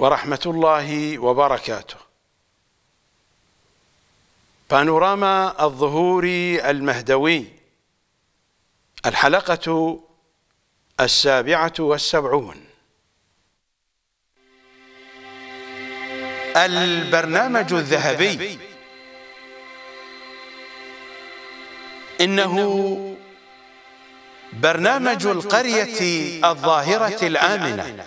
ورحمة الله وبركاته بانوراما الظهور المهدوي الحلقة السابعة والسبعون البرنامج الذهبي إنه برنامج القرية الظاهرة الآمنة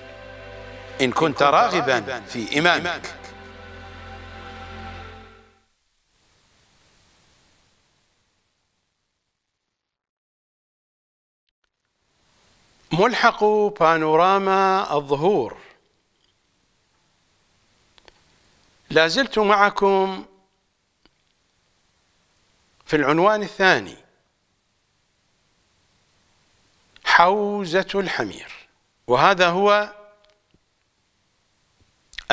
إن كنت راغبا في إمامك ملحق بانوراما الظهور لازلت معكم في العنوان الثاني حوزة الحمير وهذا هو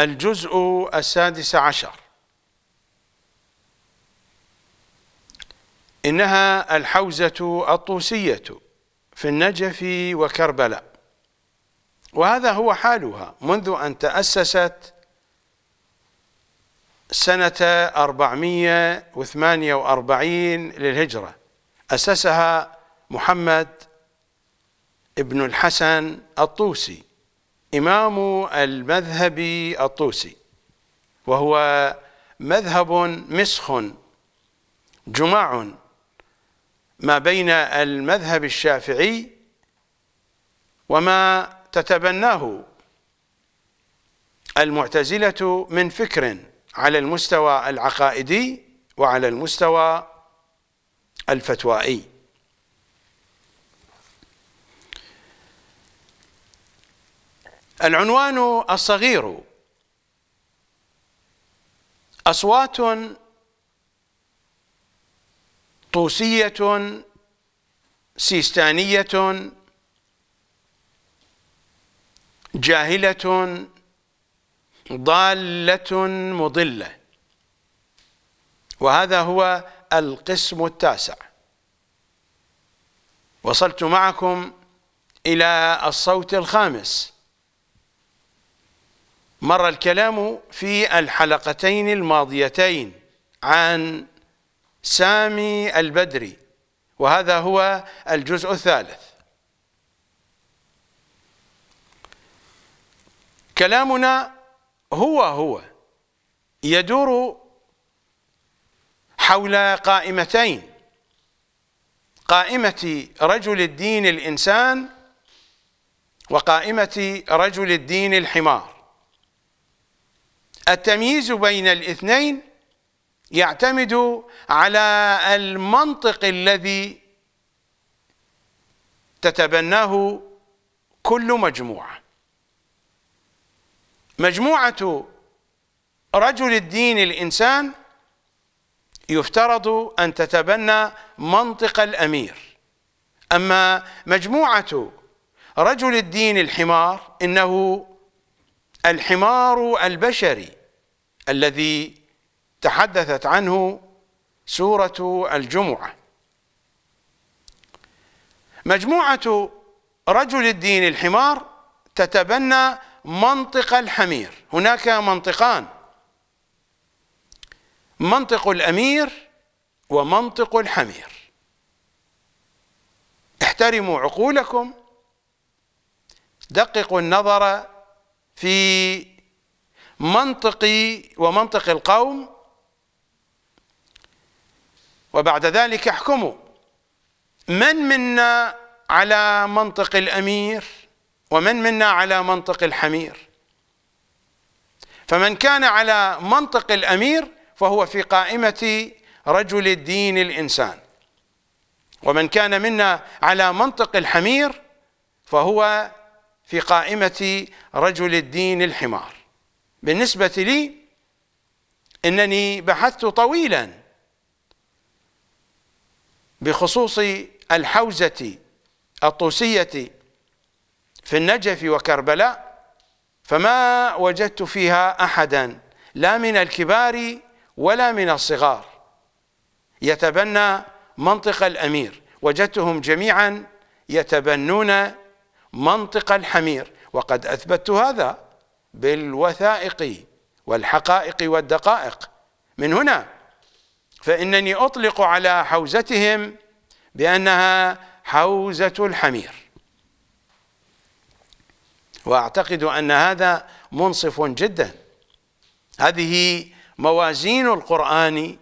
الجزء السادس عشر إنها الحوزة الطوسية في النجف وكربلاء وهذا هو حالها منذ أن تأسست سنة 448 للهجرة أسسها محمد ابن الحسن الطوسي إمام المذهب الطوسي وهو مذهب مسخ جماع ما بين المذهب الشافعي وما تتبناه المعتزلة من فكر على المستوى العقائدي وعلى المستوى الفتوائي العنوان الصغير أصوات طوسية سيستانية جاهلة ضالة مضلة وهذا هو القسم التاسع وصلت معكم إلى الصوت الخامس مر الكلام في الحلقتين الماضيتين عن سامي البدري وهذا هو الجزء الثالث كلامنا هو هو يدور حول قائمتين قائمة رجل الدين الإنسان وقائمة رجل الدين الحمار التمييز بين الاثنين يعتمد على المنطق الذي تتبناه كل مجموعة مجموعة رجل الدين الإنسان يفترض أن تتبنى منطق الأمير أما مجموعة رجل الدين الحمار إنه الحمار البشري الذي تحدثت عنه سورة الجمعة مجموعة رجل الدين الحمار تتبنى منطق الحمير هناك منطقان منطق الأمير ومنطق الحمير احترموا عقولكم دققوا النظر في منطقي ومنطق القوم وبعد ذلك احكموا من منا على منطق الأمير ومن منا على منطق الحمير فمن كان على منطق الأمير فهو في قائمة رجل الدين الإنسان ومن كان منا على منطق الحمير فهو في قائمة رجل الدين الحمار بالنسبة لي إنني بحثت طويلا بخصوص الحوزة الطوسية في النجف وكربلاء فما وجدت فيها أحدا لا من الكبار ولا من الصغار يتبنى منطق الأمير وجدتهم جميعا يتبنون منطق الحمير وقد أثبت هذا بالوثائق والحقائق والدقائق من هنا فإنني أطلق على حوزتهم بأنها حوزة الحمير وأعتقد أن هذا منصف جدا هذه موازين القرآن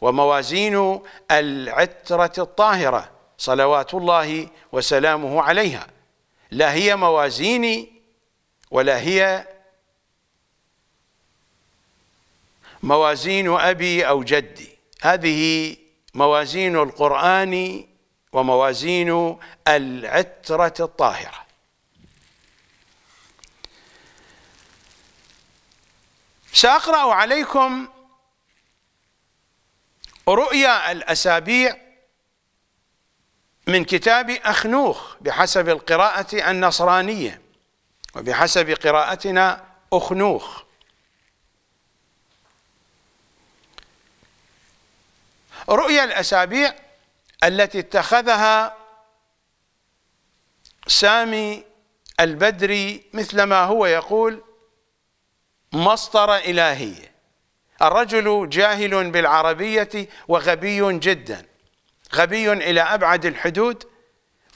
وموازين العترة الطاهرة صلوات الله وسلامه عليها لا هي موازيني ولا هي موازين أبي أو جدي هذه موازين القرآن وموازين العترة الطاهرة سأقرأ عليكم رؤيا الأسابيع من كتاب أخنوخ بحسب القراءة النصرانية وبحسب قراءتنا أخنوخ رؤيا الأسابيع التي اتخذها سامي البدري مثلما هو يقول مصدر إلهية الرجل جاهل بالعربية وغبي جدا غبي إلى أبعد الحدود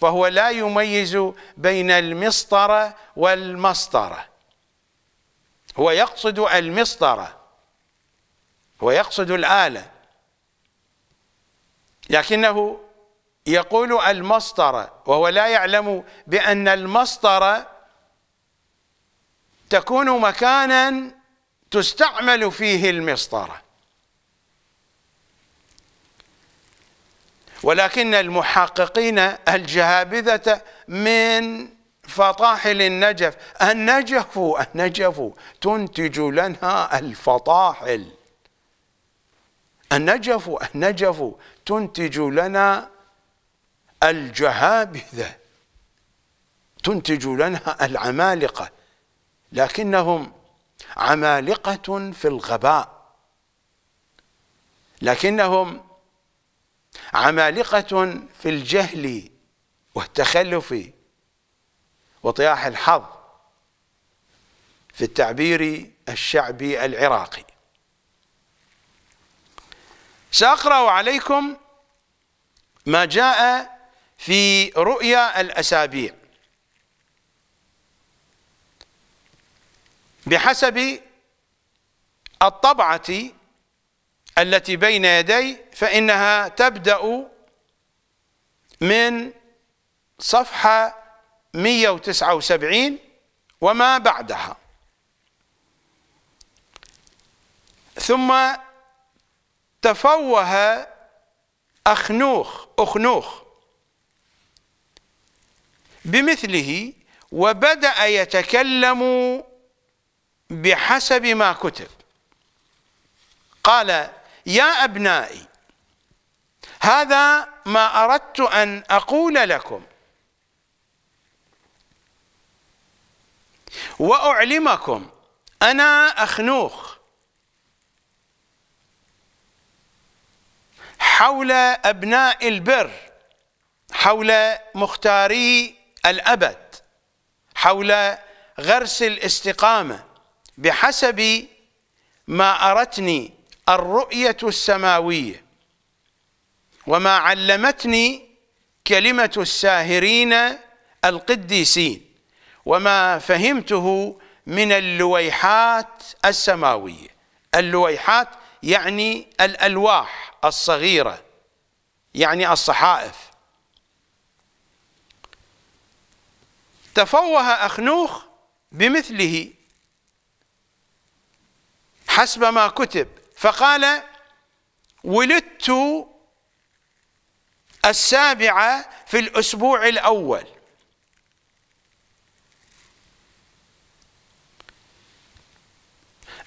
فهو لا يميز بين المسطرة والمسطرة هو يقصد المسطرة هو يقصد الآلة لكنه يقول المسطرة وهو لا يعلم بأن المسطرة تكون مكانا تستعمل فيه المسطره ولكن المحققين الجهابذة من فطاحل النجف النجف النجف تنتج لنا الفطاحل النجف النجف تنتج لنا الجهابذة تنتج لنا العمالقة لكنهم عمالقة في الغباء لكنهم عمالقة في الجهل والتخلف وطياح الحظ في التعبير الشعبي العراقي سأقرأ عليكم ما جاء في رؤيا الأسابيع بحسب الطبعة التي بين يدي فإنها تبدأ من صفحة 179 وما بعدها ثم تفوه أخنوخ أخنوخ بمثله وبدأ يتكلم بحسب ما كتب قال يا أبنائي هذا ما أردت أن أقول لكم وأعلمكم أنا أخنوخ حول أبناء البر حول مختاري الأبد حول غرس الاستقامة بحسب ما ارتني الرؤية السماوية وما علمتني كلمة الساهرين القديسين وما فهمته من اللويحات السماوية اللويحات يعني الألواح الصغيرة يعني الصحائف تفوه أخنوخ بمثله حسب ما كتب فقال ولدت السابعة في الأسبوع الأول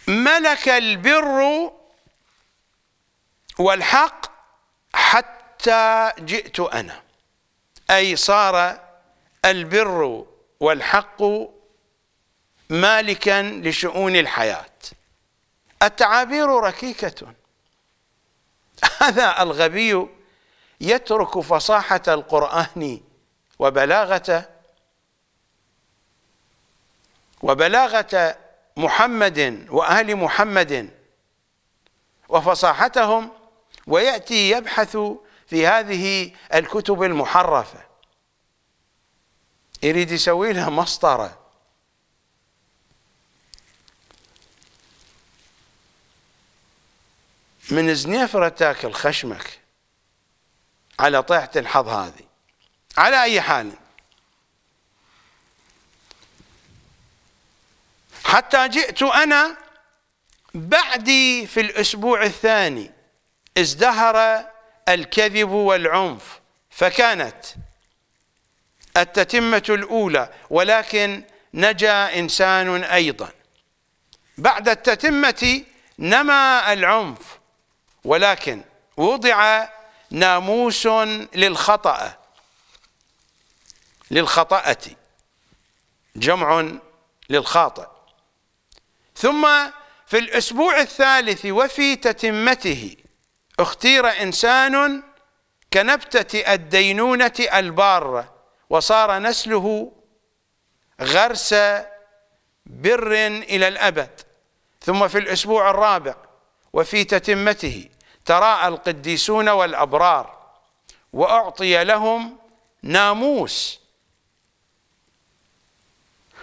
ملك البر والحق حتى جئت أنا أي صار البر والحق مالكا لشؤون الحياة التعابير ركيكة هذا الغبي يترك فصاحة القرآن وبلاغته وبلاغة محمد وآل محمد وفصاحتهم ويأتي يبحث في هذه الكتب المحرفة يريد يسوي لها مسطره من زنيفرة تاكل خشمك على طيحة الحظ هذه على أي حال حتى جئت أنا بعدي في الأسبوع الثاني ازدهر الكذب والعنف فكانت التتمة الأولى ولكن نجا إنسان أيضا بعد التتمة نما العنف ولكن وضع ناموس للخطأ للخطأة جمع للخاطئ ثم في الأسبوع الثالث وفي تتمته اختير إنسان كنبتة الدينونة البارة وصار نسله غرس بر إلى الأبد ثم في الأسبوع الرابع وفي تتمته تراءى القديسون والأبرار وأعطي لهم ناموس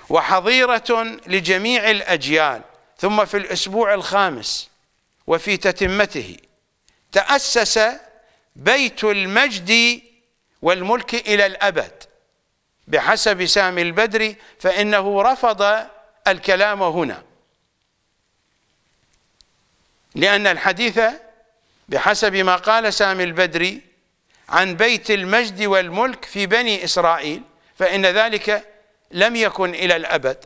وحظيرة لجميع الأجيال ثم في الأسبوع الخامس وفي تتمته تأسس بيت المجد والملك إلى الأبد بحسب سامي البدري فإنه رفض الكلام هنا لأن الحديث بحسب ما قال سامي البدري عن بيت المجد والملك في بني إسرائيل فإن ذلك لم يكن إلى الأبد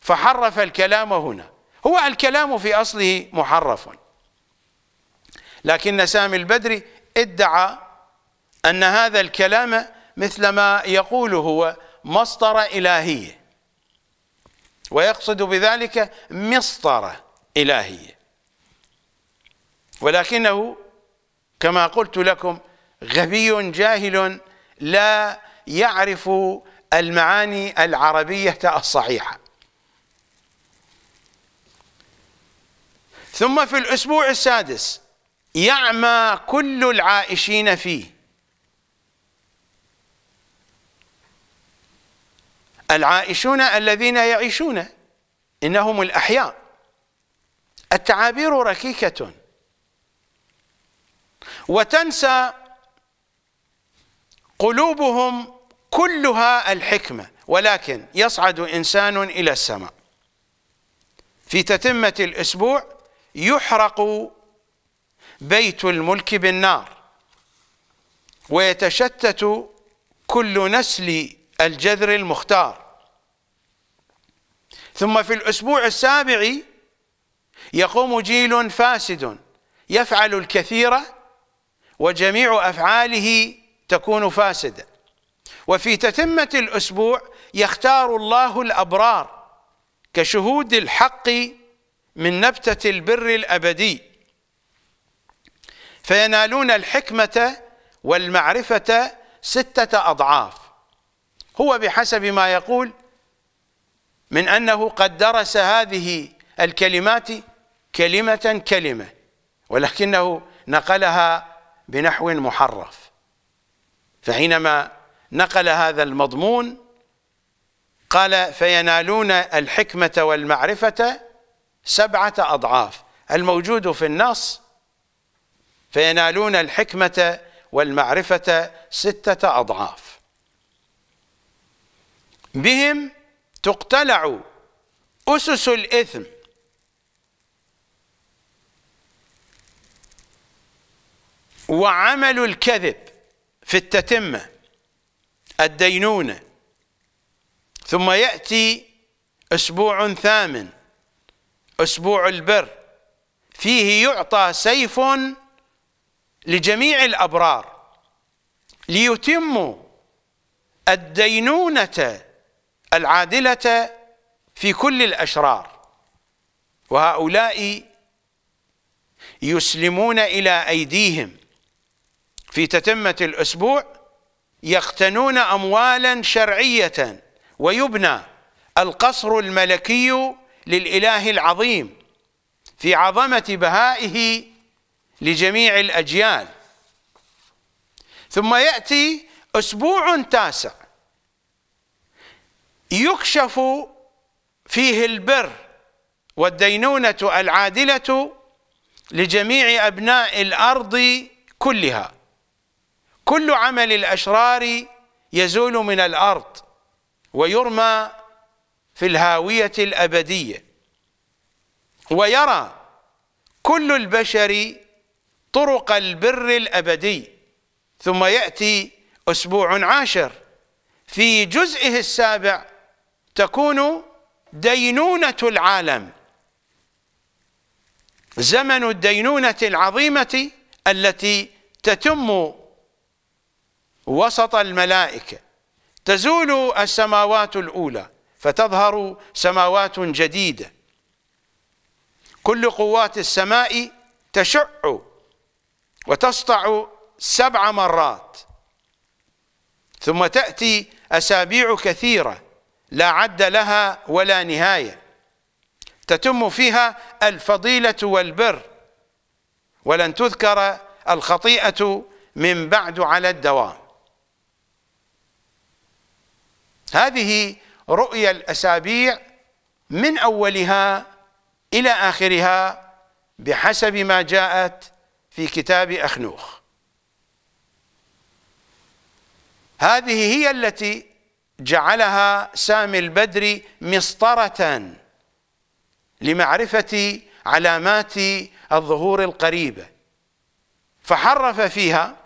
فحرف الكلام هنا هو الكلام في أصله محرف لكن سامي البدري ادعى أن هذا الكلام مثل ما يقول هو مسطرة إلهية ويقصد بذلك مسطرة إلهية ولكنه كما قلت لكم غبي جاهل لا يعرف المعاني العربية الصحيحة ثم في الأسبوع السادس يعمى كل العائشين فيه العائشون الذين يعيشون إنهم الأحياء التعابير ركيكة وتنسى قلوبهم كلها الحكمة ولكن يصعد إنسان إلى السماء في تتمة الأسبوع يحرق بيت الملك بالنار ويتشتت كل نسل الجذر المختار ثم في الأسبوع السابع يقوم جيل فاسد يفعل الكثير وجميع أفعاله تكون فاسدة وفي تتمة الأسبوع يختار الله الأبرار كشهود الحق من نبتة البر الأبدي فينالون الحكمة والمعرفة ستة أضعاف هو بحسب ما يقول من أنه قد درس هذه الكلمات كلمة كلمة ولكنه نقلها بنحو محرف فحينما نقل هذا المضمون قال فينالون الحكمة والمعرفة سبعة أضعاف الموجود في النص فينالون الحكمة والمعرفة ستة أضعاف بهم تقتلع أسس الإثم وعمل الكذب في التتمة الدينونة ثم يأتي أسبوع ثامن أسبوع البر فيه يعطى سيف لجميع الأبرار ليتموا الدينونة العادلة في كل الأشرار وهؤلاء يسلمون إلى أيديهم في تتمة الأسبوع يقتنون أموالا شرعية ويبنى القصر الملكي للإله العظيم في عظمة بهائه لجميع الأجيال ثم يأتي أسبوع تاسع يكشف فيه البر والدينونة العادلة لجميع أبناء الأرض كلها كل عمل الأشرار يزول من الأرض ويرمى في الهاوية الأبدية ويرى كل البشر طرق البر الأبدي ثم يأتي أسبوع عاشر في جزئه السابع تكون دينونة العالم زمن الدينونة العظيمة التي تتم وسط الملائكة تزول السماوات الأولى فتظهر سماوات جديدة كل قوات السماء تشع وتسطع سبع مرات ثم تأتي أسابيع كثيرة لا عد لها ولا نهاية تتم فيها الفضيلة والبر ولن تذكر الخطيئة من بعد على الدوام هذه رؤيا الأسابيع من أولها إلى آخرها بحسب ما جاءت في كتاب أخنوخ هذه هي التي جعلها سامي البدر مسطرة لمعرفة علامات الظهور القريبة فحرف فيها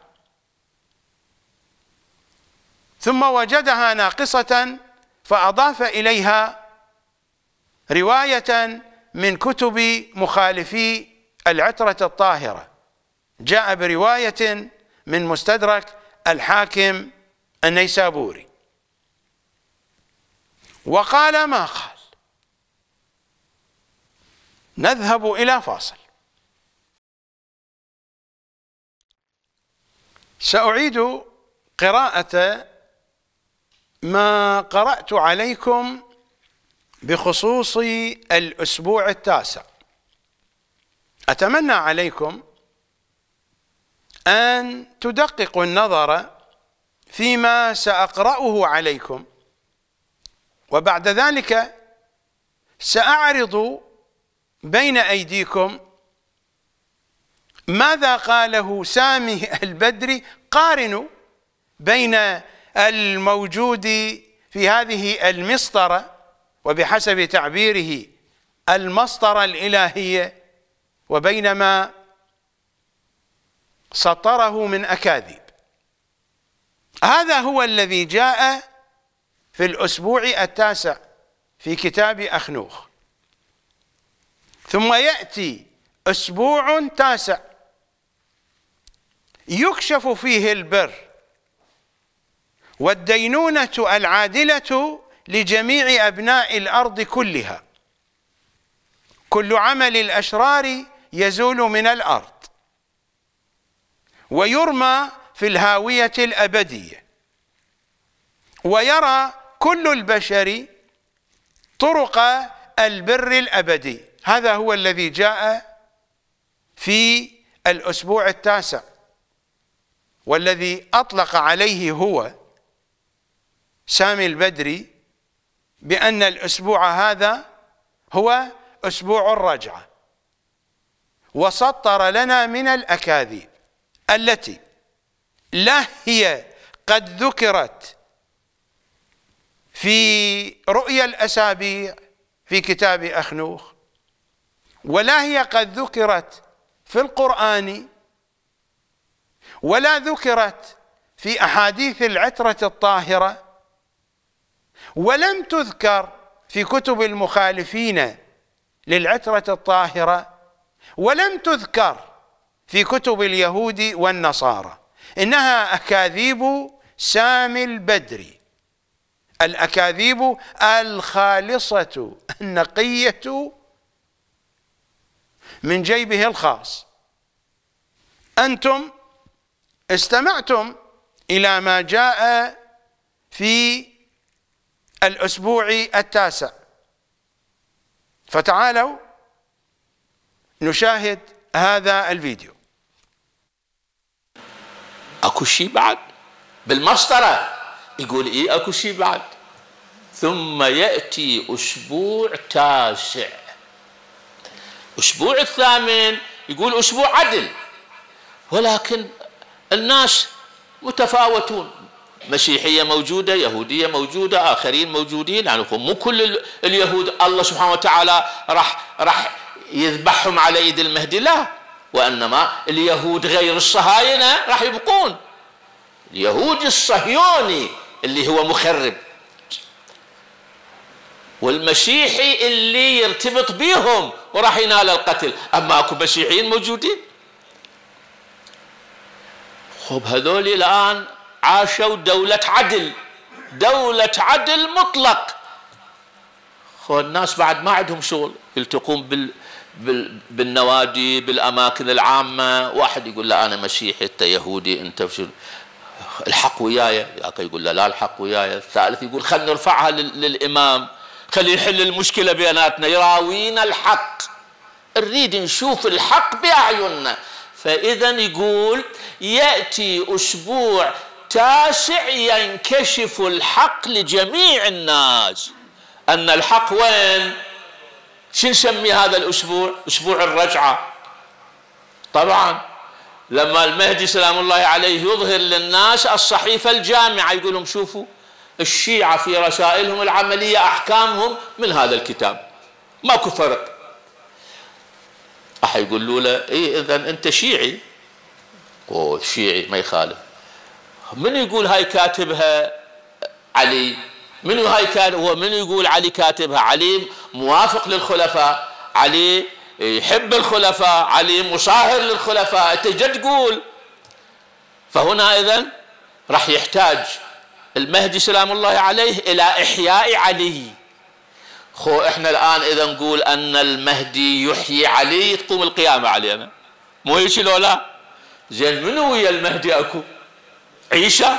ثم وجدها ناقصة فأضاف إليها رواية من كتب مخالفي العترة الطاهرة جاء برواية من مستدرك الحاكم النيسابوري وقال ما قال نذهب إلى فاصل سأعيد قراءة ما قرأت عليكم بخصوص الأسبوع التاسع أتمنى عليكم أن تدققوا النظر فيما سأقرأه عليكم وبعد ذلك سأعرض بين أيديكم ماذا قاله سامي البدري قارنوا بين الموجود في هذه المسطرة وبحسب تعبيره المسطرة الإلهية وبينما سطره من أكاذيب هذا هو الذي جاء في الأسبوع التاسع في كتاب أخنوخ ثم يأتي أسبوع تاسع يكشف فيه البر والدينونة العادلة لجميع أبناء الأرض كلها كل عمل الأشرار يزول من الأرض ويرمى في الهاوية الأبدية ويرى كل البشر طرق البر الأبدي هذا هو الذي جاء في الأسبوع التاسع والذي أطلق عليه هو سامي البدري بأن الأسبوع هذا هو أسبوع الرجعة وسطر لنا من الأكاذيب التي لا هي قد ذكرت في رؤيا الأسابيع في كتاب أخنوخ ولا هي قد ذكرت في القرآن ولا ذكرت في أحاديث العترة الطاهرة ولم تذكر في كتب المخالفين للعترة الطاهرة ولم تذكر في كتب اليهود والنصارى إنها أكاذيب سامي البدري الأكاذيب الخالصة النقية من جيبه الخاص أنتم استمعتم إلى ما جاء في الأسبوعي التاسع فتعالوا نشاهد هذا الفيديو اكو شيء بعد بالمسطره يقول ايه اكو شيء بعد ثم ياتي اسبوع تاسع اسبوع الثامن يقول اسبوع عدل ولكن الناس متفاوتون مسيحية موجودة يهودية موجودة آخرين موجودين يعني مو كل اليهود الله سبحانه وتعالى راح راح يذبحهم على يد المهدي لا وإنما اليهود غير الصهاينة راح يبقون اليهودي الصهيوني اللي هو مخرب والمسيحي اللي يرتبط بهم وراح ينال القتل أما أكو مسيحيين موجودين خب هذول الآن عاشوا دولة عدل دولة عدل مطلق خو الناس بعد ما عندهم شغل يلتقون بال... بالنوادي بالأماكن العامة واحد يقول له أنا مسيحي أنت يهودي أنت شو الحق وياي ذاك يقول له لا الحق وياي الثالث يقول خلينا نرفعها للإمام خلي يحل المشكلة بيناتنا يراوينا الحق نريد نشوف الحق بأعيننا فإذا يقول يأتي أسبوع تاسع ينكشف الحق لجميع الناس أن الحق وين شو نسمي هذا الأسبوع أسبوع الرجعة طبعا لما المهدي سلام الله عليه يظهر للناس الصحيفة الجامعة يقول لهم شوفوا الشيعة في رسائلهم العملية أحكامهم من هذا الكتاب ماكو فرق راح يقولوا له إيه إذا أنت شيعي أوه شيعي ما يخالف من يقول هاي كاتبها علي من هاي كان هو من يقول علي كاتبها علي موافق للخلفاء علي يحب الخلفاء علي مصاهر للخلفاء انت تقول فهنا اذا راح يحتاج المهدي سلام الله عليه الى احياء علي خو احنا الان اذا نقول ان المهدي يحيي علي تقوم القيامه علينا مو هيك لو لا زين منو ويا المهدي اكو عيشة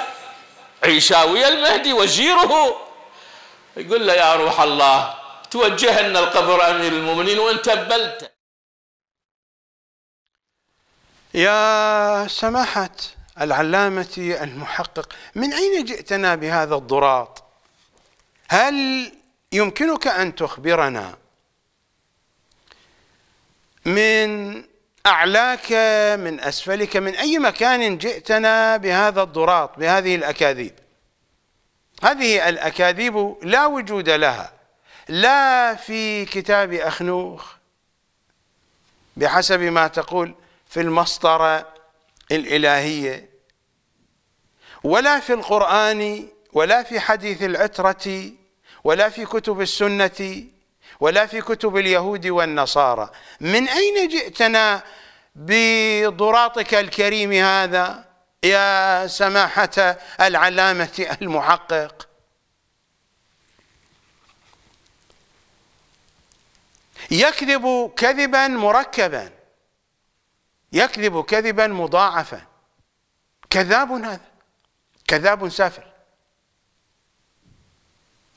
عيشاوي المهدي وزيره يقول له يا روح الله توجه لنا القبر امير المؤمنين وانت بلت يا سماحه العلامه المحقق من اين جئتنا بهذا الضراط هل يمكنك ان تخبرنا من أعلاك من أسفلك من أي مكان جئتنا بهذا الضراط بهذه الأكاذيب هذه الأكاذيب لا وجود لها لا في كتاب أخنوخ بحسب ما تقول في المسطرة الإلهية ولا في القرآن ولا في حديث العترة ولا في كتب السنة ولا في كتب اليهود والنصارى من أين جئتنا بضراطك الكريم هذا يا سماحة العلامة المحقق يكذب كذبا مركبا يكذب كذبا مضاعفا كذاب هذا كذاب سافل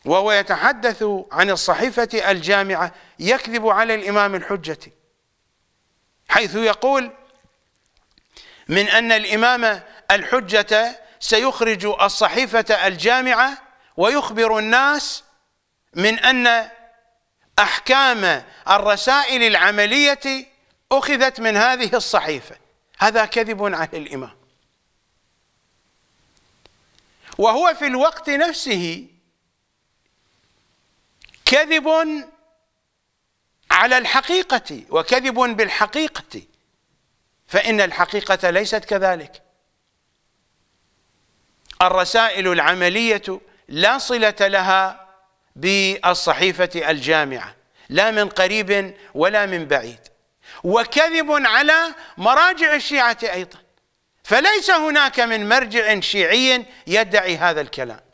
وهو يتحدث عن الصحيفة الجامعة يكذب على الإمام الحجة حيث يقول من أن الإمام الحجة سيخرج الصحيفة الجامعة ويخبر الناس من أن أحكام الرسائل العملية أخذت من هذه الصحيفة هذا كذب على الإمام وهو في الوقت نفسه كذب على الحقيقة وكذب بالحقيقة فإن الحقيقة ليست كذلك الرسائل العملية لا صلة لها بالصحيفة الجامعة لا من قريب ولا من بعيد وكذب على مراجع الشيعة أيضا فليس هناك من مرجع شيعي يدعي هذا الكلام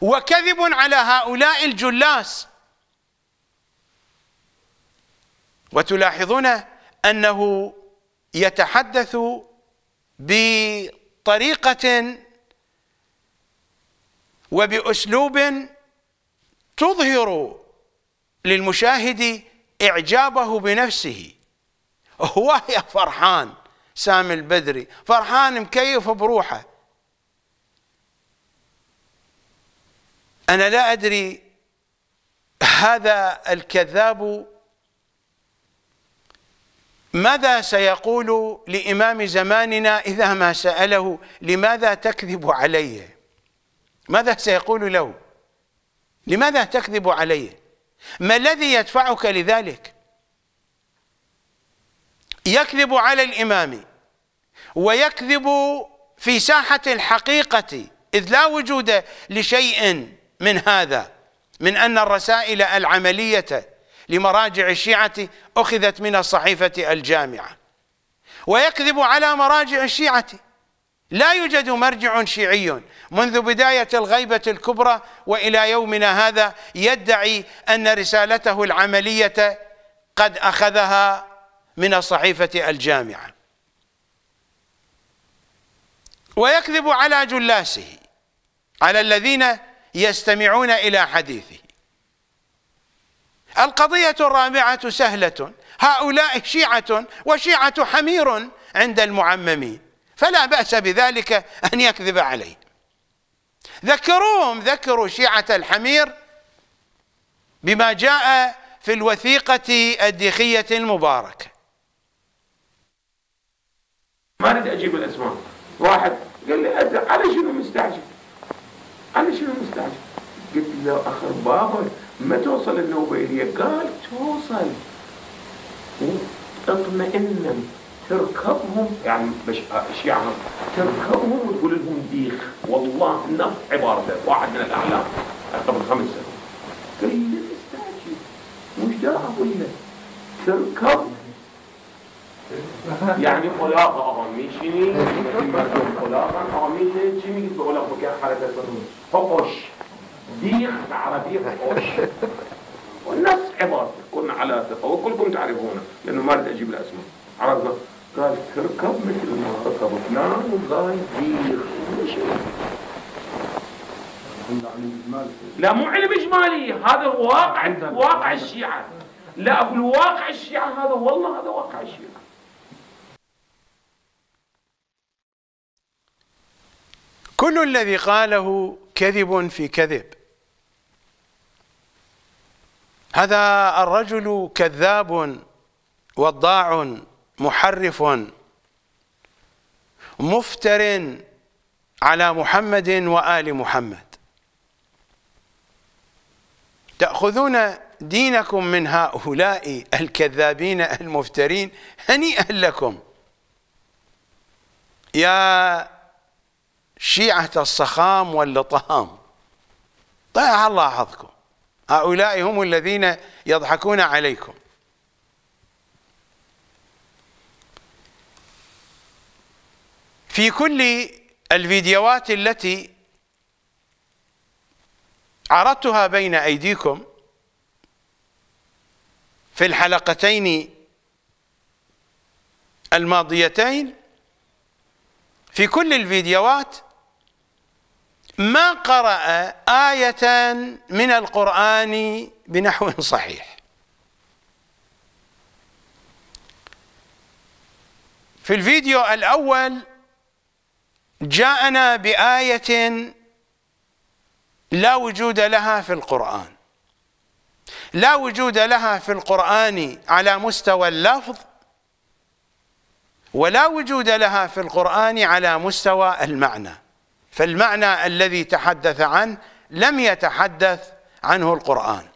وكذب على هؤلاء الجلاس وتلاحظون أنه يتحدث بطريقة وبأسلوب تظهر للمشاهد إعجابه بنفسه هو يا فرحان سامي البدري فرحان مكيف بروحه أنا لا أدري هذا الكذاب ماذا سيقول لإمام زماننا إذا ما سأله لماذا تكذب علي ماذا سيقول له لماذا تكذب علي ما الذي يدفعك لذلك يكذب على الإمام ويكذب في ساحة الحقيقة إذ لا وجود لشيء من هذا من أن الرسائل العملية لمراجع الشيعة أخذت من الصحيفة الجامعة ويكذب على مراجع الشيعة لا يوجد مرجع شيعي منذ بداية الغيبة الكبرى وإلى يومنا هذا يدعي أن رسالته العملية قد أخذها من الصحيفة الجامعة ويكذب على جلاسه على الذين يستمعون إلى حديثه القضية الرابعة سهلة هؤلاء شيعة وشيعة حمير عند المعممين فلا بأس بذلك أن يكذب عليه ذكروهم ذكروا شيعة الحمير بما جاء في الوثيقة الديخية المباركة ما أريد أجيب الأسماء واحد قال لي على شنو مستعجل أنا شنو مستعجل قلت له أخر بابا ما توصل النوبة إلي قال توصل اطمئن تركبهم يعني مش ايش يعني تركبهم وتقول لهم ديخ والله نفس عبارته واحد من الاعلام قبل خمس سنوات قال لي مستعجل وش دا اقول له تركبهم یعنی خلاق آقا میشینی خلاقا آقا میشینی چی میگید به خلاق بکن حرکت کنید حقش ديخ بالعربية حقش والناس عبارة كنا على ثقة وكلكم تعرفونه لأنه ما رد أجيب الأسماء عرفنا قال تركب مثل ما ركب فلان وقال ديخ مش لا مو علم اجمالي هذا واقع واقع الشيعه لا اقول واقع الشيعه هذا والله هذا واقع الشيعه كل الذي قاله كذب في كذب هذا الرجل كذاب وضاع محرف مفتر على محمد وآل محمد تأخذون دينكم من هؤلاء الكذابين المفترين هنيئا لكم يا شيعة الصخام واللطام طيب الله حظكم هؤلاء هم الذين يضحكون عليكم في كل الفيديوهات التي عرضتها بين أيديكم في الحلقتين الماضيتين في كل الفيديوهات ما قرأ آية من القرآن بنحو صحيح في الفيديو الأول جاءنا بآية لا وجود لها في القرآن لا وجود لها في القرآن على مستوى اللفظ ولا وجود لها في القرآن على مستوى المعنى فالمعنى الذي تحدث عنه لم يتحدث عنه القرآن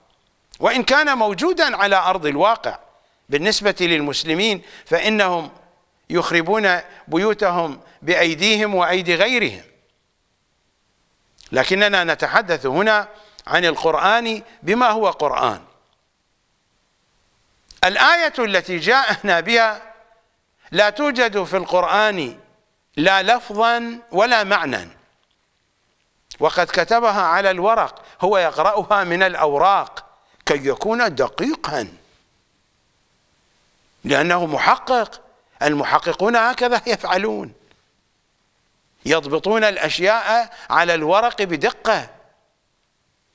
وإن كان موجودا على أرض الواقع بالنسبة للمسلمين فإنهم يخربون بيوتهم بأيديهم وأيدي غيرهم لكننا نتحدث هنا عن القرآن بما هو قرآن الآية التي جاءنا بها لا توجد في القرآن لا لفظا ولا معنى وقد كتبها على الورق هو يقرأها من الأوراق كي يكون دقيقا لأنه محقق المحققون هكذا يفعلون يضبطون الأشياء على الورق بدقة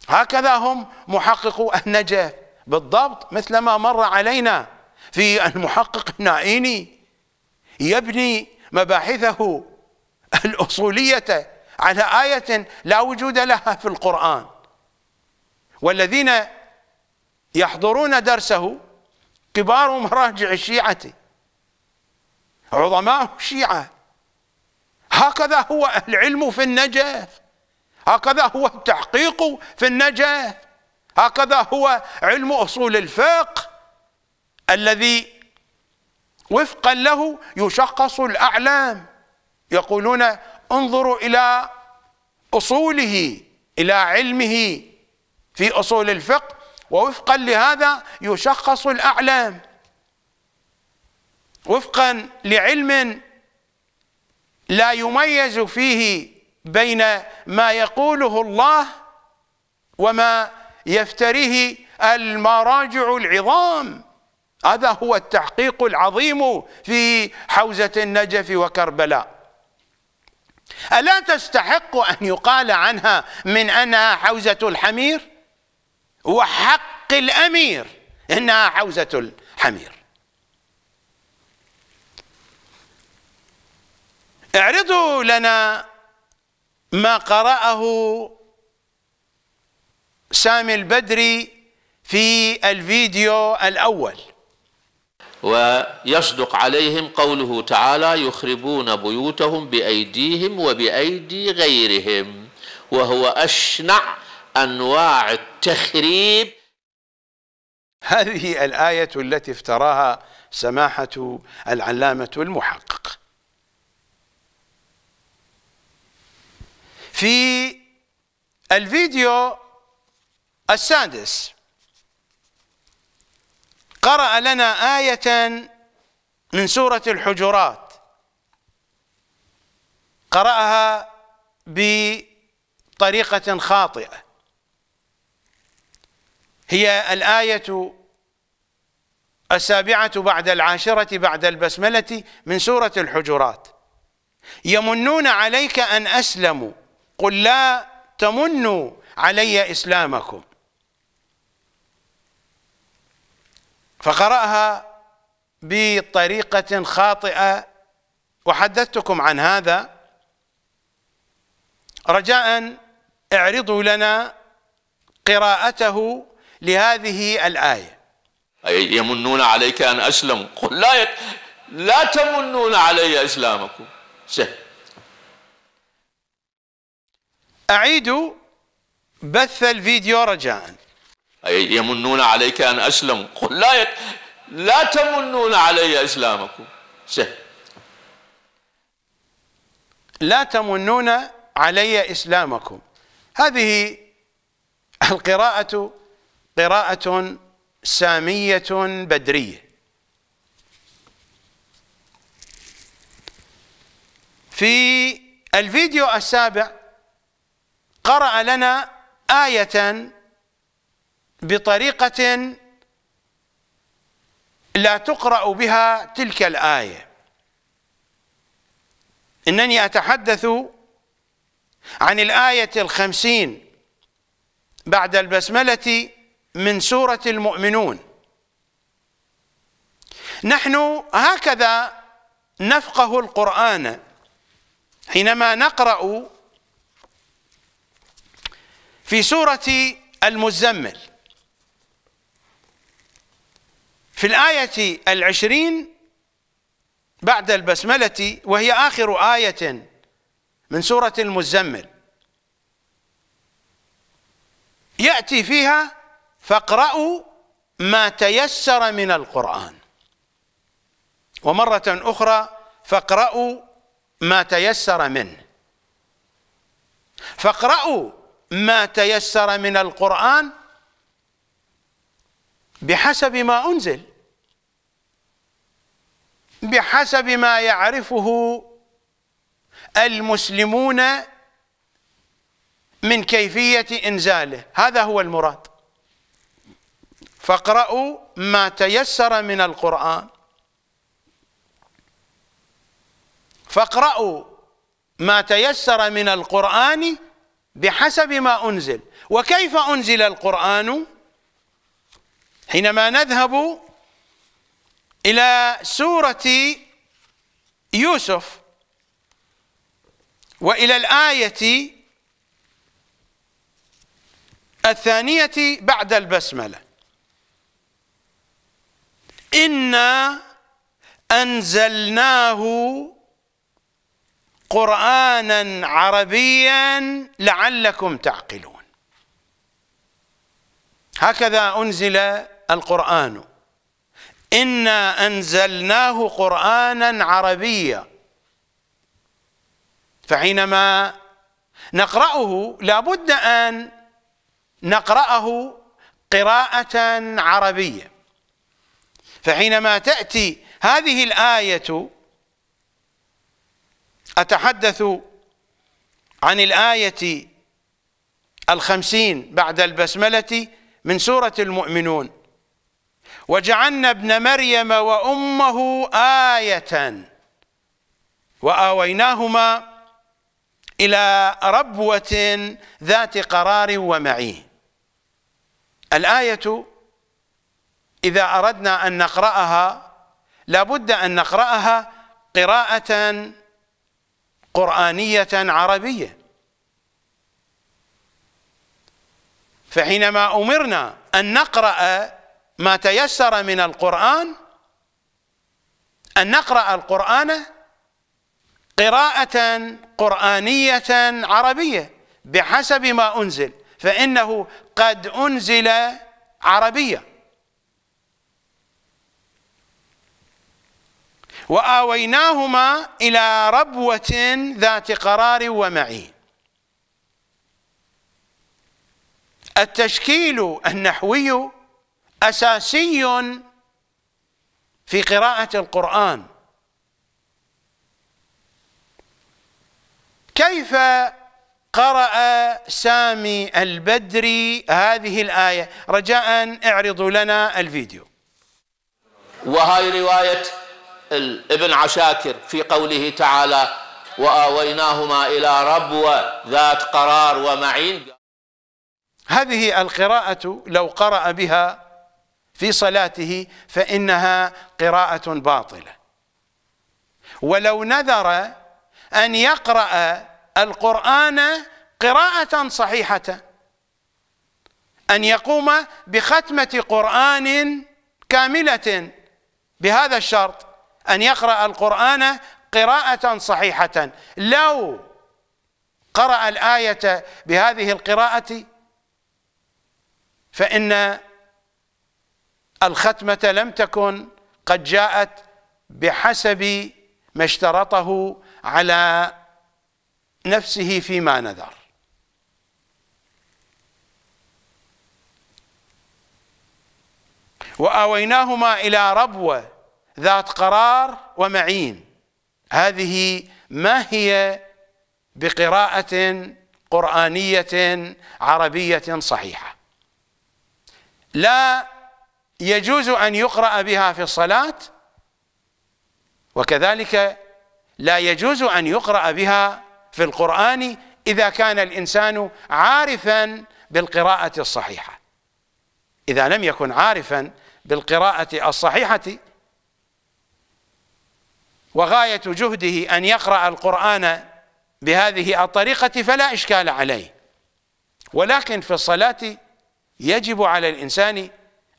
هكذا هم محققو النجف بالضبط مثل ما مر علينا في المحقق النائيني يبني مباحثه الأصولية على آية لا وجود لها في القرآن والذين يحضرون درسه كبار مراجع الشيعة عظماء الشيعة هكذا هو العلم في النجف هكذا هو التحقيق في النجف هكذا هو علم أصول الفقه الذي وفقا له يشخص الأعلام يقولون انظروا إلى أصوله إلى علمه في أصول الفقه ووفقا لهذا يشخص الاعلام وفقا لعلم لا يميز فيه بين ما يقوله الله وما يفتريه المراجع العظام هذا هو التحقيق العظيم في حوزة النجف وكربلاء ألا تستحق أن يقال عنها من أنها حوزة الحمير وحق الأمير إنها حوزة الحمير اعرضوا لنا ما قرأه سامي البدري في الفيديو الأول ويصدق عليهم قوله تعالى يخربون بيوتهم بأيديهم وبأيدي غيرهم وهو أشنع أنواع التخريب هذه الآية التي افتراها سماحة العلامة المحقق في الفيديو السادس قرأ لنا آية من سورة الحجرات قرأها بطريقة خاطئة هي الآية السابعة بعد العاشرة بعد البسملة من سورة الحجرات يمنون عليك أن أسلموا قل لا تمنوا علي إسلامكم فقرأها بطريقة خاطئة وحدثتكم عن هذا رجاء اعرضوا لنا قراءته لهذه الآية يمنون عليك أن أسلموا قل لا يت... لا تمنون علي إسلامكم سهل أعيد بث الفيديو رجاءً أي يمنون عليك أن أسلموا قل لا يت... لا تمنون علي إسلامكم سهل لا تمنون علي إسلامكم هذه القراءة قراءة سامية بدرية في الفيديو السابع قرأ لنا آية بطريقة لا تقرأ بها تلك الآية إنني أتحدث عن الآية الخمسين بعد البسملة من سورة المؤمنون نحن هكذا نفقه القرآن حينما نقرأ في سورة المزمل في الآية العشرين بعد البسملة وهي آخر آية من سورة المزمل يأتي فيها فاقرأوا ما تيسر من القرآن ومرة أخرى فاقرأوا ما تيسر منه فاقرأوا ما تيسر من القرآن بحسب ما أنزل بحسب ما يعرفه المسلمون من كيفية إنزاله هذا هو المراد فاقرأوا ما تيسر من القرآن فاقرأوا ما تيسر من القرآن بحسب ما أنزل وكيف أنزل القرآن حينما نذهب إلى سورة يوسف وإلى الآية الثانية بعد البسملة إنا أنزلناه قرآنا عربيا لعلكم تعقلون هكذا أنزل القرآن إنا أنزلناه قرآنا عربيا فحينما نقرأه لابد أن نقرأه قراءة عربية فحينما تأتي هذه الآية أتحدث عن الآية الخمسين بعد البسملة من سورة المؤمنون وجعلنا ابن مريم وأمه آية وآويناهما إلى ربوة ذات قرار ومعين الآية إذا أردنا أن نقرأها لابد أن نقرأها قراءة قرآنية عربية فحينما أمرنا أن نقرأ ما تيسر من القرآن أن نقرأ القرآن قراءة قرآنية عربية بحسب ما أنزل فإنه قد أنزل عربية وآويناهما إلى ربوة ذات قرار ومعين التشكيل النحوي أساسي في قراءة القرآن كيف قرأ سامي البدري هذه الآية رجاء اعرضوا لنا الفيديو وهاي رواية ابن عشاكر في قوله تعالى وآويناهما إلى ربوة ذات قرار ومعين هذه القراءة لو قرأ بها في صلاته فإنها قراءة باطلة ولو نذر أن يقرأ القرآن قراءة صحيحة أن يقوم بختمة قرآن كاملة بهذا الشرط أن يقرأ القرآن قراءة صحيحة لو قرأ الآية بهذه القراءة فإن الختمة لم تكن قد جاءت بحسب ما اشترطه على نفسه فيما نذر وآويناهما إلى ربوة ذات قرار ومعين هذه ما هي بقراءة قرآنية عربية صحيحة لا يجوز أن يقرأ بها في الصلاة وكذلك لا يجوز أن يقرأ بها في القرآن إذا كان الإنسان عارفا بالقراءة الصحيحة إذا لم يكن عارفا بالقراءة الصحيحة وغاية جهده أن يقرأ القرآن بهذه الطريقة فلا إشكال عليه ولكن في الصلاة يجب على الإنسان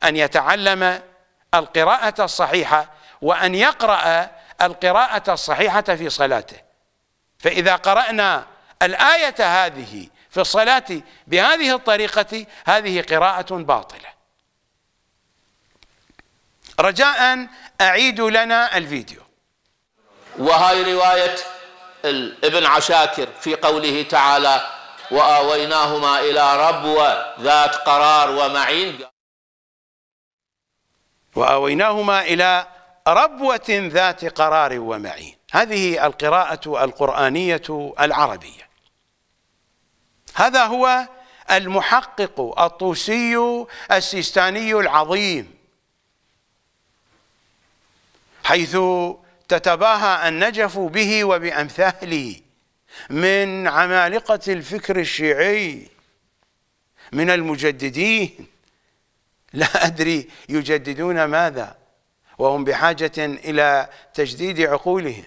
أن يتعلم القراءة الصحيحة وأن يقرأ القراءة الصحيحة في صلاته فإذا قرأنا الآية هذه في الصلاة بهذه الطريقة هذه قراءة باطلة رجاء أعيدوا لنا الفيديو وهاي رواية ابن عشاكر في قوله تعالى وآويناهما إلى ربوة ذات قرار ومعين وأويناهما إلى ربوة ذات قرار ومعين هذه القراءة القرآنية العربية هذا هو المحقق الطوسي السيستاني العظيم حيث تتباهى النجف به وبأمثاله من عمالقة الفكر الشيعي من المجددين لا أدري يجددون ماذا وهم بحاجة إلى تجديد عقولهم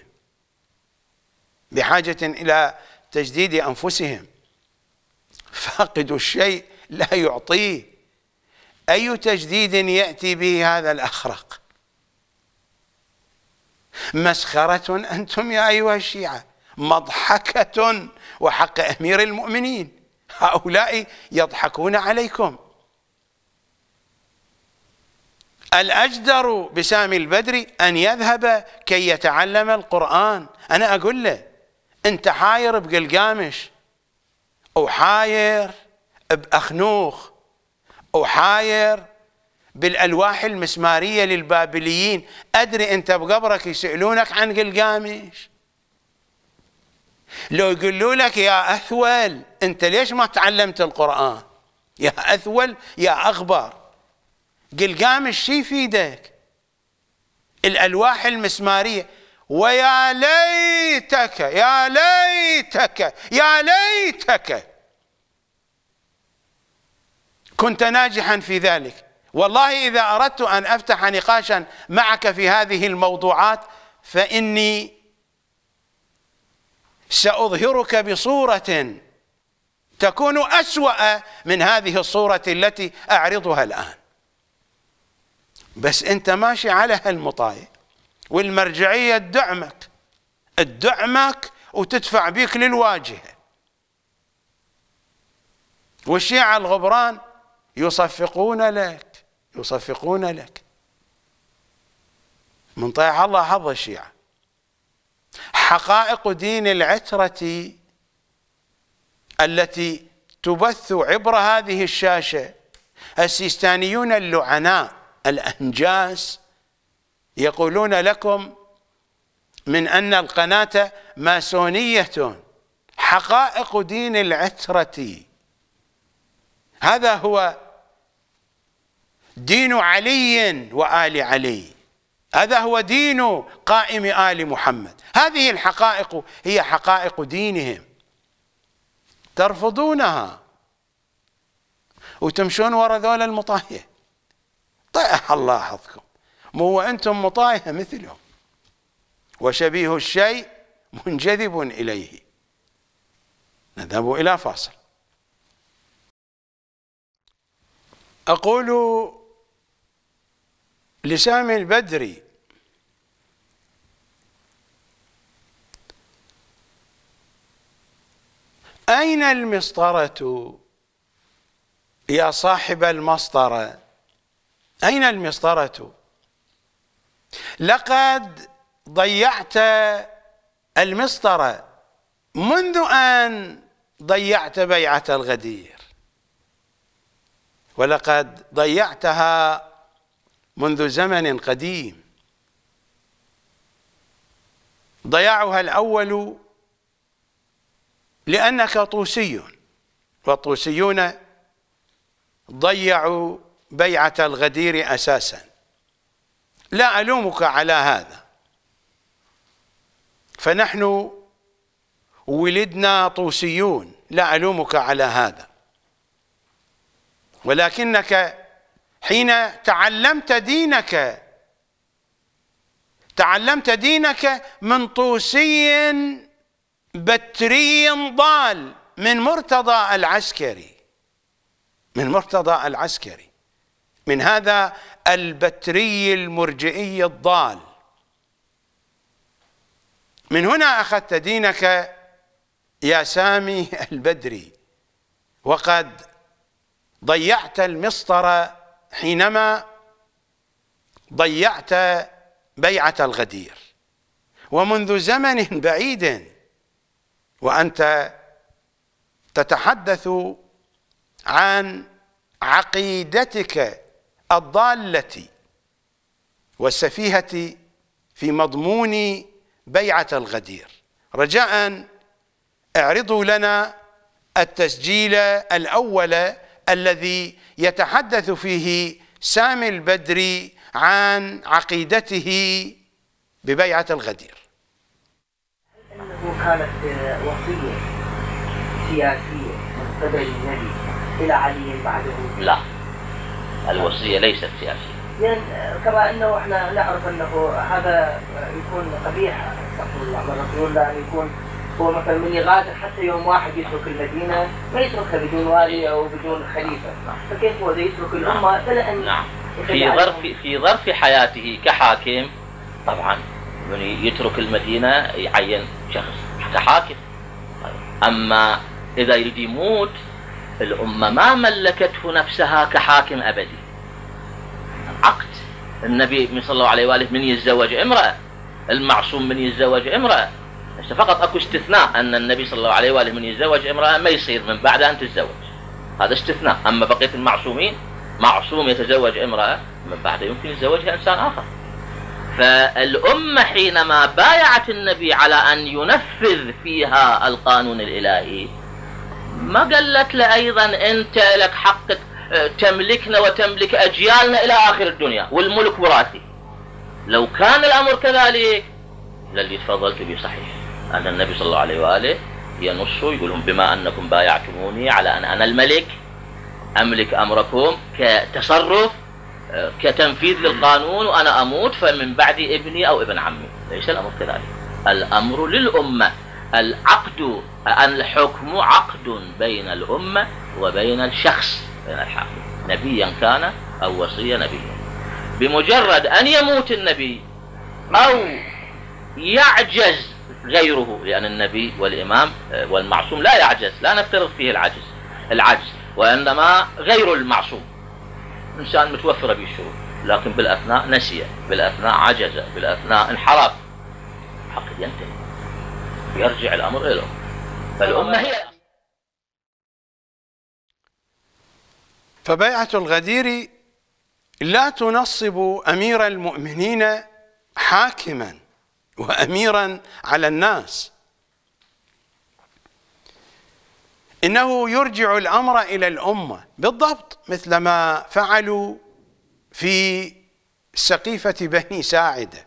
بحاجة إلى تجديد أنفسهم فاقد الشيء لا يعطيه أي تجديد يأتي به هذا الأخرق مسخرة أنتم يا أيها الشيعة مضحكة وحق أمير المؤمنين هؤلاء يضحكون عليكم الأجدر بسامي البدري أن يذهب كي يتعلم القرآن أنا أقول له أنت حاير بقلقامش أو حاير بأخنوخ أو حاير بالألواح المسمارية للبابليين أدري أنت بقبرك يسألونك عن قلقامش لو يقولوا لك يا أثول أنت ليش ما تعلمت القرآن يا أثول يا أخبر قلقامش شي في ايدك الالواح المسماريه ويا ليتك يا ليتك يا ليتك كنت ناجحا في ذلك والله اذا اردت ان افتح نقاشا معك في هذه الموضوعات فاني ساظهرك بصوره تكون اسوا من هذه الصوره التي اعرضها الان بس انت ماشي على هالمطاية والمرجعية تدعمك تدعمك وتدفع بيك للواجهة والشيعة الغبران يصفقون لك يصفقون لك من طيع الله حظ الشيعة حقائق دين العترة التي تبث عبر هذه الشاشة السيستانيون اللعناء الأنجاس يقولون لكم من أن القناة ماسونية حقائق دين العترة هذا هو دين علي وآل علي هذا هو دين قائم آل محمد هذه الحقائق هي حقائق دينهم ترفضونها وتمشون وراء ذول المطاهيه طيح الله حظكم مو هو أنتم مطايهة مثلهم وشبيه الشيء منجذب إليه نذهب إلى فاصل أقول لسامي البدري أين المسطرة يا صاحب المسطره أين المسطرة لقد ضيعت المسطرة منذ أن ضيعت بيعة الغدير ولقد ضيعتها منذ زمن قديم ضياعها الأول لأنك طوسي والطوسيون ضيعوا بيعة الغدير أساسا لا ألومك على هذا فنحن ولدنا طوسيون لا ألومك على هذا ولكنك حين تعلمت دينك تعلمت دينك من طوسي بتري ضال من مرتضى العسكري من مرتضى العسكري من هذا البتري المرجئي الضال من هنا أخذت دينك يا سامي البدري وقد ضيعت المسطر حينما ضيعت بيعة الغدير ومنذ زمن بعيد وأنت تتحدث عن عقيدتك الضالة والسفيهة في مضمون بيعة الغدير رجاء اعرضوا لنا التسجيل الأول الذي يتحدث فيه سامي البدري عن عقيدته ببيعة الغدير أنه كانت وصية سياسية من قبل النبي إلى علي بعده لا الوصية ليست في ألفية يعني كما أنه إحنا نعرف أنه هذا يكون قبيح استغفر الله من الله أن يكون هو مثلا من يغادر حتى يوم واحد يترك المدينة ما يتركها بدون والي أو بدون خليفة فكيف هو يترك الأمة أن نعم في ظرف في ظرف حياته كحاكم طبعا من يترك المدينة يعين شخص كحاكم طيب. أما إذا يريد يموت الأمة ما ملكته نفسها كحاكم أبدي عقد النبي صلى الله عليه وآله من يتزوج امرأة المعصوم من يتزوج امرأة فقط أكو استثناء أن النبي صلى الله عليه وآله من يتزوج امرأة ما يصير من بعد أن تتزوج هذا استثناء أما بقية المعصومين معصوم يتزوج امرأة من بعد يمكن يتزوجها إنسان آخر فالأمة حينما بايعت النبي على أن ينفذ فيها القانون الإلهي ما قالت له أيضا أنت لك حقك آه، تملكنا وتملك أجيالنا إلى آخر الدنيا والملك وراثي لو كان الأمر كذلك للي تفضلت به صحيح أن النبي صلى الله عليه وآله ينص يقول لهم بما أنكم بايعتموني على أن أنا الملك أملك أمركم كتصرف آه، كتنفيذ للقانون وأنا أموت فمن بعدي ابني أو ابن عمي ليس الأمر كذلك الأمر للأمة العقد الحكم عقد بين الأمة وبين الشخص بين الحاكم نبيا كان أو وصي نبيا بمجرد أن يموت النبي أو يعجز غيره لأن النبي والإمام آه، والمعصوم لا يعجز لا نفترض فيه العجز العجز وإنما غير المعصوم إنسان متوفر به لكن بالأثناء نسي بالأثناء عجز بالأثناء انحرف حق ينتهي يرجع الأمر إله فالأمة هي فبيعة الغدير لا تنصب أمير المؤمنين حاكما وأميرا على الناس إنه يرجع الأمر إلى الأمة بالضبط مثل ما فعلوا في سقيفة بني ساعده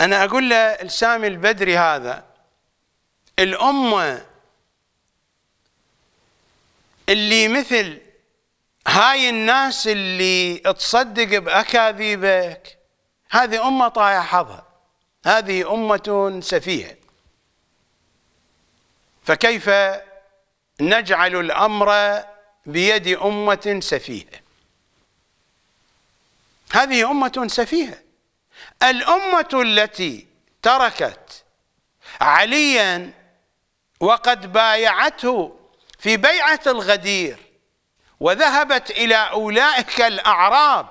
أنا أقول له السامي البدري هذا الأمة اللي مثل هاي الناس اللي تصدق بأكاذيبك هذه أمة طايع حظها هذه أمة سفيهة فكيف نجعل الأمر بيد أمة سفيهة هذه أمة سفيهة الأمة التي تركت عليا وقد بايعته في بيعة الغدير وذهبت إلى أولئك الأعراب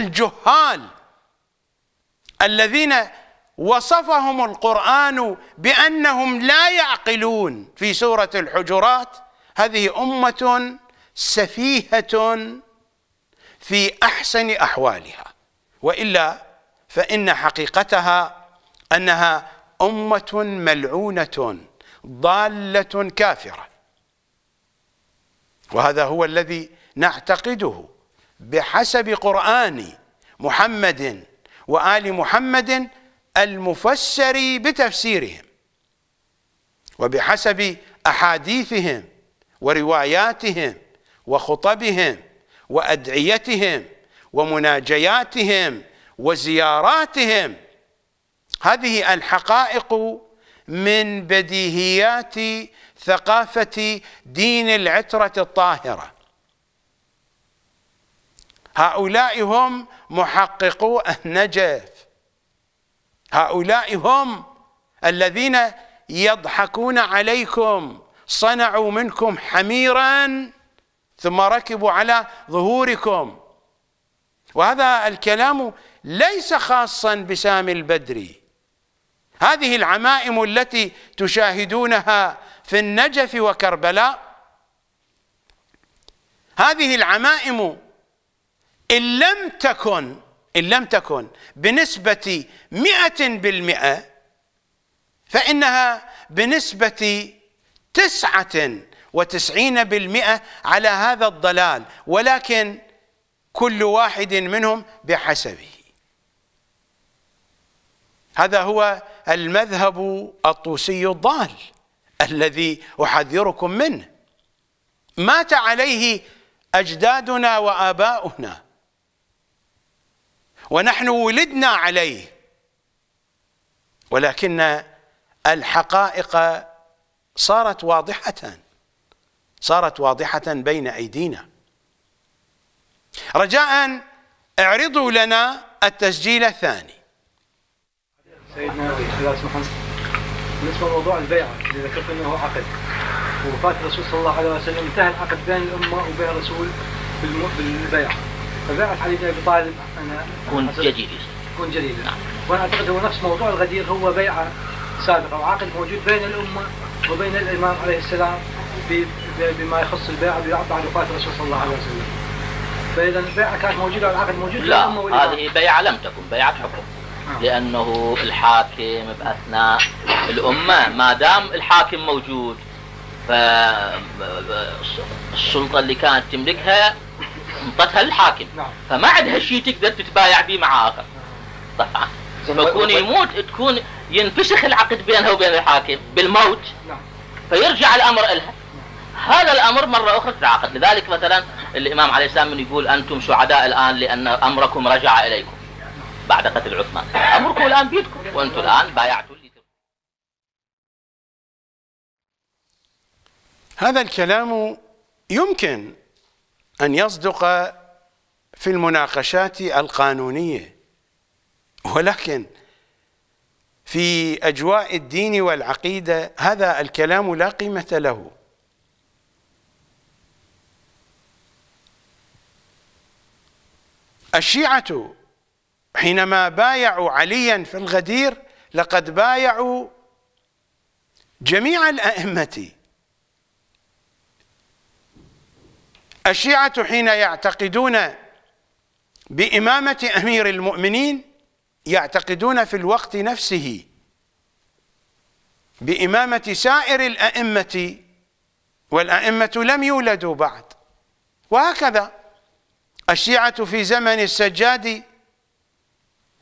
الجهال الذين وصفهم القرآن بأنهم لا يعقلون في سورة الحجرات هذه أمة سفيهة في أحسن أحوالها وإلا فإن حقيقتها أنها أمة ملعونة ضالة كافرة وهذا هو الذي نعتقده بحسب قرآن محمد وآل محمد المفسر بتفسيرهم وبحسب أحاديثهم ورواياتهم وخطبهم وأدعيتهم ومناجياتهم وزياراتهم هذه الحقائق من بديهيات ثقافة دين العترة الطاهرة هؤلاء هم محققو النجف هؤلاء هم الذين يضحكون عليكم صنعوا منكم حميرا ثم ركبوا على ظهوركم وهذا الكلام ليس خاصا بسامي البدري هذه العمائم التي تشاهدونها في النجف وكربلاء هذه العمائم إن لم تكن إن لم تكن بنسبة مئة بالمئة فإنها بنسبة تسعة وتسعين بالمئة على هذا الضلال ولكن كل واحد منهم بحسبه هذا هو المذهب الطوسي الضال الذي أحذركم منه مات عليه أجدادنا وآباؤنا ونحن ولدنا عليه ولكن الحقائق صارت واضحة صارت واضحة بين أيدينا رجاء اعرضوا لنا التسجيل الثاني سيدنا الله يسمح بالنسبه لموضوع البيعه اللي ذكرت انه عقد ووفاه الرسول صلى الله عليه وسلم انتهى العقد بين الامه وبين الرسول بالبيعه فبيعت علي بن ابي طالب انا كون جديد كون جديد نعم. وانا اعتقد هو نفس موضوع الغدير هو بيعه سابقه وعقد موجود بين الامه وبين الامام عليه السلام بما يخص البيعه بعد وفاه الرسول صلى الله عليه وسلم. فاذا البيعه كانت موجوده والعقد موجود لا هذه بيعه لم تكن بيعه حكم. لأنه الحاكم بأثناء الأمة ما دام الحاكم موجود فالسلطة اللي كانت تملكها انطتها للحاكم نعم. فما عندها شيء تقدر تتبايع به مع آخر طبعا فكون يموت تكون ينفسخ العقد بينها وبين الحاكم بالموت نعم. فيرجع الأمر إلها هذا الامر مره اخرى تتعاقد، لذلك مثلا الامام عليه السلام من يقول انتم سعداء الان لان امركم رجع اليكم. بعد قتل عثمان أمركم الآن بيدكم وأنتم الآن بايعتوا هذا الكلام يمكن أن يصدق في المناقشات القانونية ولكن في أجواء الدين والعقيدة هذا الكلام لا قيمة له الشيعة حينما بايعوا عليا في الغدير لقد بايعوا جميع الأئمة الشيعة حين يعتقدون بإمامة أمير المؤمنين يعتقدون في الوقت نفسه بإمامة سائر الأئمة والأئمة لم يولدوا بعد وهكذا الشيعة في زمن السجاد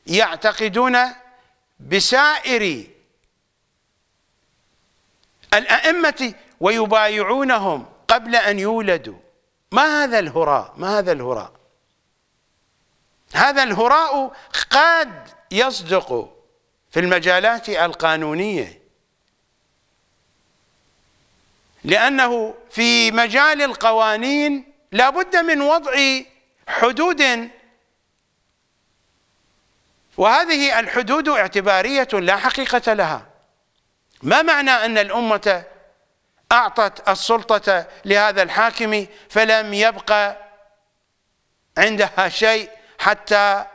يعتقدون بسائر الأئمة ويبايعونهم قبل أن يولدوا ما هذا الهراء ما هذا الهراء هذا الهراء قد يصدق في المجالات القانونية لأنه في مجال القوانين لابد من وضع حدود وهذه الحدود اعتبارية لا حقيقة لها ما معنى أن الأمة أعطت السلطة لهذا الحاكم فلم يبقى عندها شيء حتى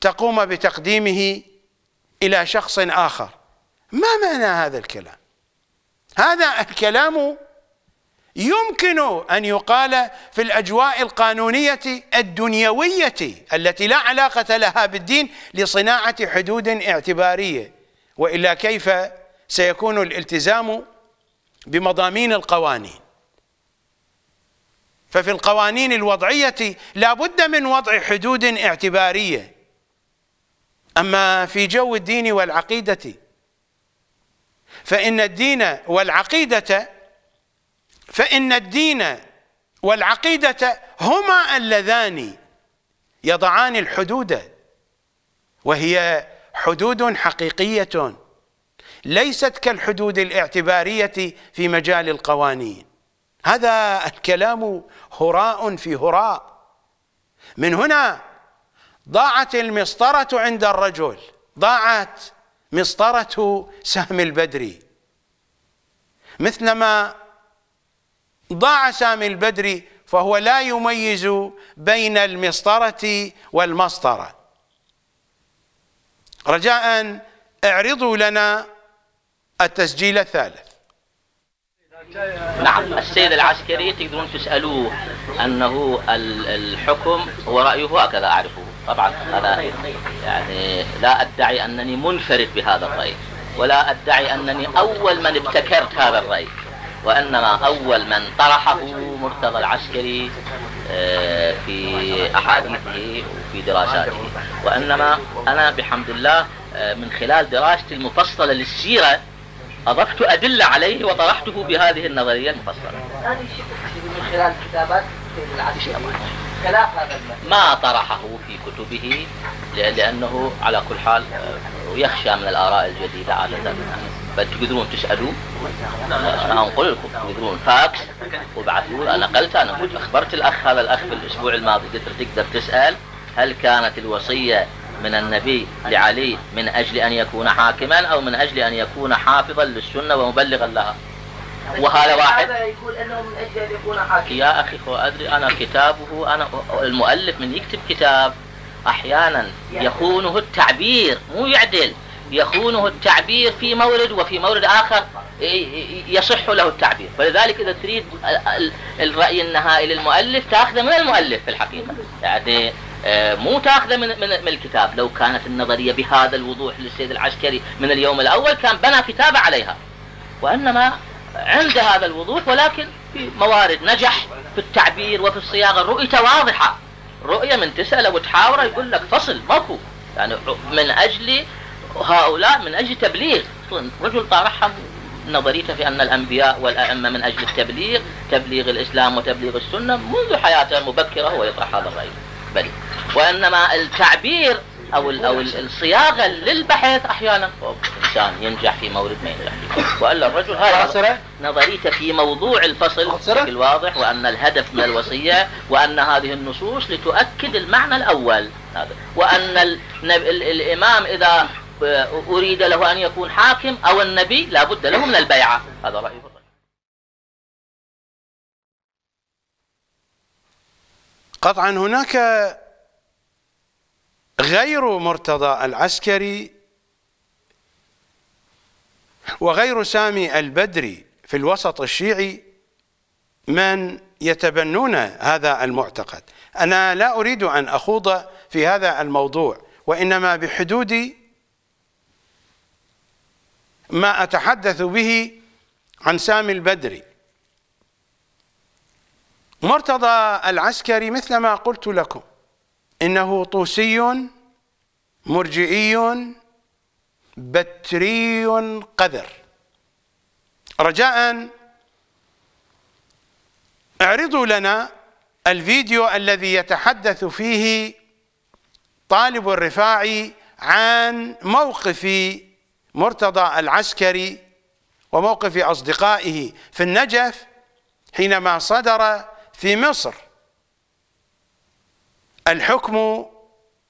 تقوم بتقديمه إلى شخص آخر ما معنى هذا الكلام هذا الكلام يمكن أن يقال في الأجواء القانونية الدنيوية التي لا علاقة لها بالدين لصناعة حدود اعتبارية وإلا كيف سيكون الالتزام بمضامين القوانين ففي القوانين الوضعية لا بد من وضع حدود اعتبارية أما في جو الدين والعقيدة فإن الدين والعقيدة فإن الدين والعقيدة هما اللذان يضعان الحدود وهي حدود حقيقية ليست كالحدود الاعتبارية في مجال القوانين هذا الكلام هراء في هراء من هنا ضاعت المسطرة عند الرجل ضاعت مسطرة سهم البدر مثلما ضاع سامي البدري فهو لا يميز بين المسطرة والمسطرة رجاء اعرضوا لنا التسجيل الثالث نعم السيد العسكري تقدرون تسألوه أنه الحكم هو رأيه هكذا أعرفه طبعا هذا يعني لا أدعي أنني منفرد بهذا الرأي ولا أدعي أنني أول من ابتكرت هذا الرأي وإنما أول من طرحه مرتضى العسكري آه، في أحاديثه وفي دراساته وإنما أنا بحمد الله آه، من خلال دراستي المفصلة للسيرة أضفت أدلة عليه وطرحته بهذه النظرية المفصلة من خلال كتابات ما طرحه في كتبه لأنه على كل حال آه، يخشى من الآراء الجديدة عادة بل تقدرون تسالوا انا اقول لكم تقدرون فاكس وبعثوا انا قلت انا اخبرت الاخ هذا الاخ في الاسبوع الماضي قلت له تقدر تسال هل كانت الوصيه من النبي لعلي من اجل ان يكون حاكما او من اجل ان يكون حافظا للسنه ومبلغا لها؟ وهذا واحد يقول انه من اجل ان يكون يا اخي هو ادري انا كتابه انا المؤلف من يكتب كتاب احيانا يخونه التعبير مو يعدل يخونه التعبير في مورد وفي مورد آخر يصح له التعبير ولذلك إذا تريد الرأي النهائي للمؤلف تأخذه من المؤلف في الحقيقة يعني آه، مو تاخذه من, من, الكتاب لو كانت النظريه بهذا الوضوح للسيد العسكري من اليوم الاول كان بنى كتابه عليها وانما عند هذا الوضوح ولكن في موارد نجح في التعبير وفي الصياغه رؤيته واضحه رؤيه من تساله وتحاوره يقول لك فصل ماكو يعني من اجل هؤلاء من أجل تبليغ طيب، رجل طرحهم نظريته في أن الأنبياء والأئمة من أجل التبليغ تبليغ الإسلام وتبليغ السنة منذ حياته المبكرة هو يطرح هذا الرأي بل وإنما التعبير أو أو الصياغة للبحث أحيانا إنسان ينجح في مورد ما ينجح فيه وإلا الرجل هذا نظريته في موضوع الفصل بشكل واضح وأن الهدف من الوصية وأن هذه النصوص لتؤكد المعنى الأول هذا وأن الإمام إذا أريد له أن يكون حاكم أو النبي لا بد له من البيعة هذا رأيه قطعا هناك غير مرتضى العسكري وغير سامي البدري في الوسط الشيعي من يتبنون هذا المعتقد أنا لا أريد أن أخوض في هذا الموضوع وإنما بحدود ما أتحدث به عن سامي البدري مرتضى العسكري مثل ما قلت لكم إنه طوسي مرجئي بتري قذر رجاء اعرضوا لنا الفيديو الذي يتحدث فيه طالب الرفاعي عن موقف مرتضى العسكري وموقف أصدقائه في النجف حينما صدر في مصر الحكم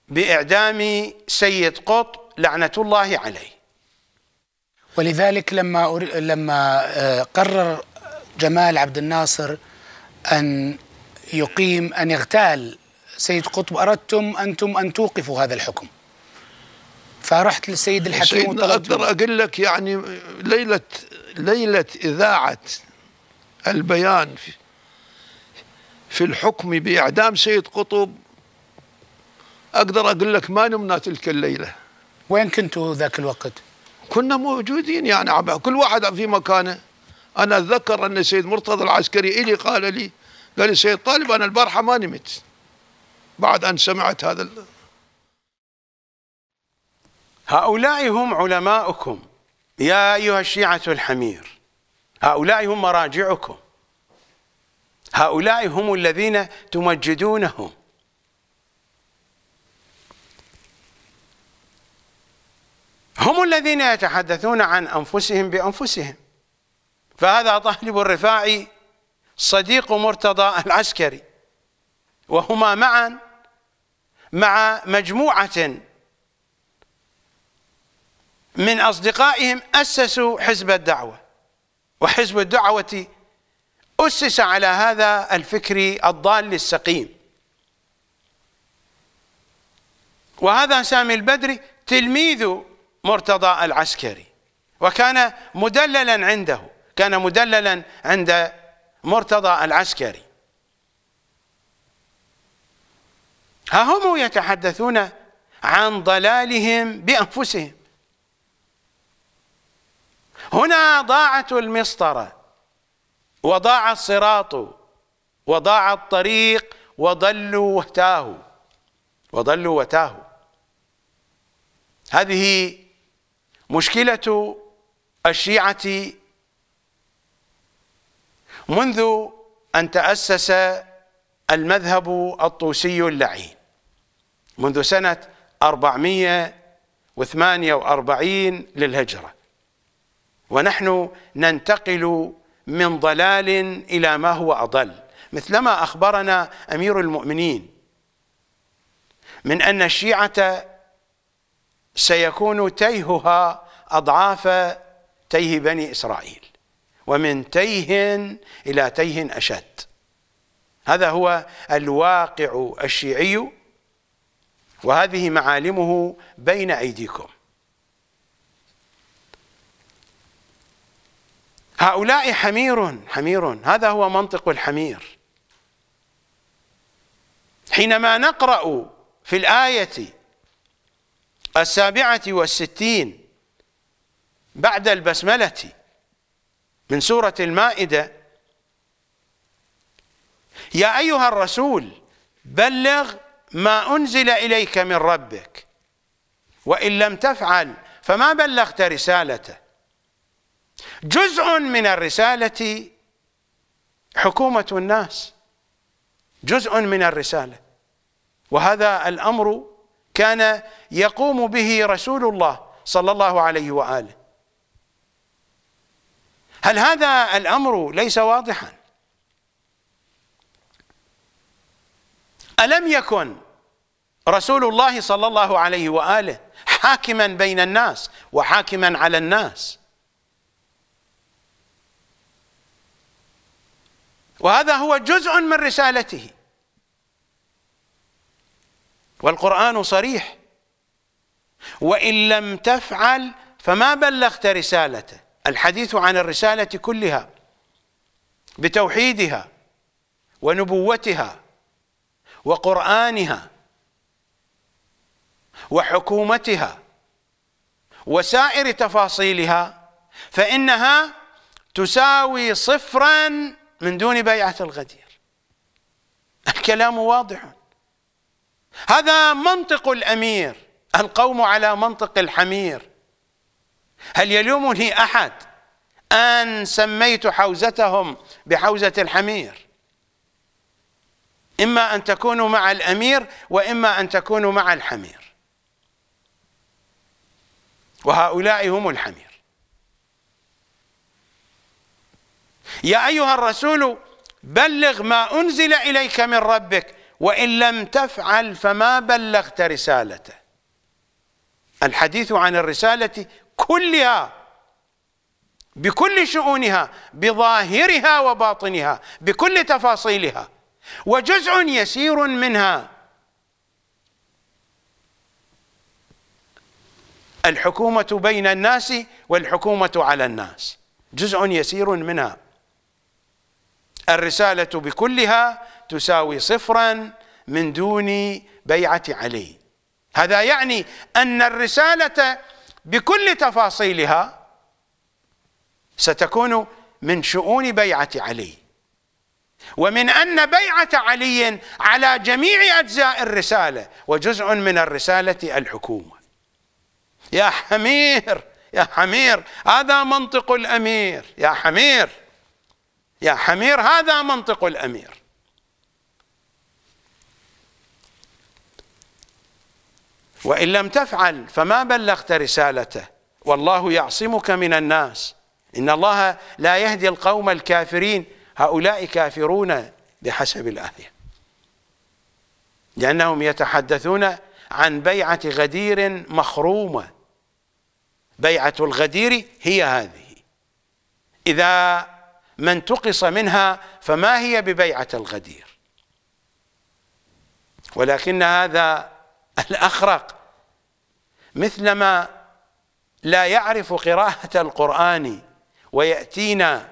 بإعدام سيد قطب لعنة الله عليه ولذلك لما لما آه، قرر جمال عبد الناصر أن يقيم أن يغتال سيد قطب أردتم أنتم أن توقفوا هذا الحكم فرحت للسيد الحكيم وطلبت اقدر اقول لك يعني ليله ليله اذاعه البيان في, في الحكم باعدام سيد قطب اقدر اقول لك ما نمنا تلك الليله وين كنتوا ذاك الوقت؟ كنا موجودين يعني كل واحد في مكانه انا اتذكر ان السيد مرتضى العسكري الي قال لي قال لي سيد طالب انا البارحه ما نمت بعد ان سمعت هذا هؤلاء هم علماؤكم يا أيها الشيعة الحمير هؤلاء هم مراجعكم هؤلاء هم الذين تمجدونهم هم الذين يتحدثون عن أنفسهم بأنفسهم فهذا طالب الرفاعي صديق مرتضى العسكري وهما معا مع مجموعة من أصدقائهم أسسوا حزب الدعوة وحزب الدعوة أسس على هذا الفكر الضال السقيم وهذا سامي البدري تلميذ مرتضى العسكري وكان مدللا عنده كان مدللا عند مرتضى العسكري ها هم يتحدثون عن ضلالهم بأنفسهم هنا ضاعت المسطرة وضاع الصراط وضاع الطريق وضلوا وتاهوا وضلوا وتاهوا هذه مشكلة الشيعة منذ أن تأسس المذهب الطوسي اللعين منذ سنة 448 للهجرة ونحن ننتقل من ضلال الى ما هو اضل مثلما اخبرنا امير المؤمنين من ان الشيعه سيكون تيهها اضعاف تيه بني اسرائيل ومن تيه الى تيه اشد هذا هو الواقع الشيعي وهذه معالمه بين ايديكم هؤلاء حمير حمير هذا هو منطق الحمير حينما نقرأ في الآية السابعة والستين بعد البسملة من سورة المائدة يا أيها الرسول بلغ ما أنزل إليك من ربك وإن لم تفعل فما بلغت رسالته جزء من الرسالة حكومة الناس جزء من الرسالة وهذا الأمر كان يقوم به رسول الله صلى الله عليه وآله هل هذا الأمر ليس واضحا ألم يكن رسول الله صلى الله عليه وآله حاكما بين الناس وحاكما على الناس وهذا هو جزء من رسالته والقرآن صريح وإن لم تفعل فما بلغت رسالته الحديث عن الرسالة كلها بتوحيدها ونبوتها وقرآنها وحكومتها وسائر تفاصيلها فإنها تساوي صفراً من دون بيعة الغدير الكلام واضح هذا منطق الأمير القوم على منطق الحمير هل يلومني أحد أن سميت حوزتهم بحوزة الحمير إما أن تكونوا مع الأمير وإما أن تكونوا مع الحمير وهؤلاء هم الحمير يا أيها الرسول بلغ ما أنزل إليك من ربك وإن لم تفعل فما بلغت رسالته الحديث عن الرسالة كلها بكل شؤونها بظاهرها وباطنها بكل تفاصيلها وجزء يسير منها الحكومة بين الناس والحكومة على الناس جزء يسير منها الرسالة بكلها تساوي صفرا من دون بيعة عليه هذا يعني أن الرسالة بكل تفاصيلها ستكون من شؤون بيعة علي ومن أن بيعة علي على جميع أجزاء الرسالة وجزء من الرسالة الحكومة يا حمير يا حمير هذا منطق الأمير يا حمير يا حمير هذا منطق الأمير وإن لم تفعل فما بلغت رسالته والله يعصمك من الناس إن الله لا يهدي القوم الكافرين هؤلاء كافرون بحسب الآية لأنهم يتحدثون عن بيعة غدير مخرومة بيعة الغدير هي هذه إذا ما انتقص منها فما هي ببيعة الغدير ولكن هذا الأخرق مثلما لا يعرف قراءة القرآن ويأتينا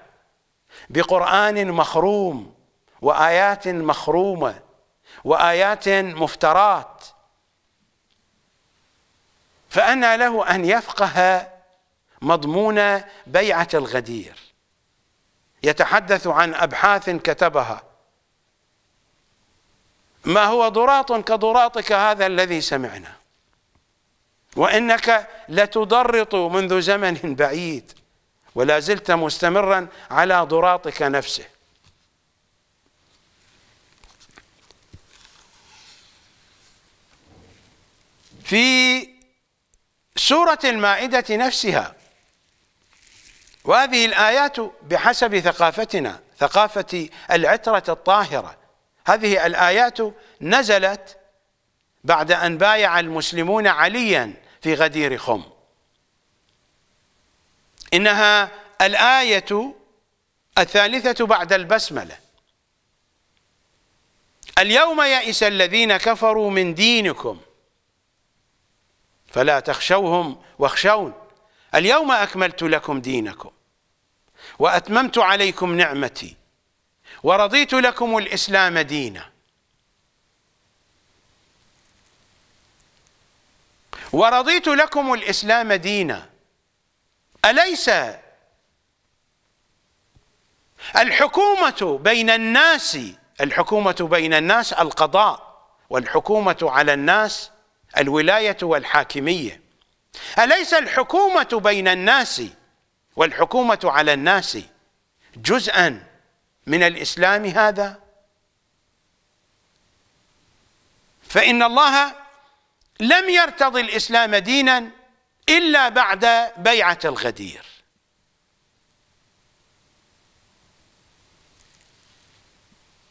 بقرآن مخروم وآيات مخرومة وآيات مفترات فأنا له أن يفقه مضمون بيعة الغدير يتحدث عن أبحاث كتبها ما هو ضراط كضراطك هذا الذي سمعنا وإنك لتضرط منذ زمن بعيد ولا زلت مستمرا على ضراطك نفسه في سورة المائدة نفسها وهذه الآيات بحسب ثقافتنا ثقافة العترة الطاهرة هذه الآيات نزلت بعد أن بايع المسلمون عليا في غدير خم إنها الآية الثالثة بعد البسملة اليوم يئس الذين كفروا من دينكم فلا تخشوهم واخشون اليوم أكملت لكم دينكم وأتممت عليكم نعمتي ورضيت لكم الإسلام دينا ورضيت لكم الإسلام دينا أليس الحكومة بين الناس الحكومة بين الناس القضاء والحكومة على الناس الولاية والحاكمية أليس الحكومة بين الناس والحكومة على الناس جزءا من الإسلام هذا فإن الله لم يرتضي الإسلام دينا إلا بعد بيعة الغدير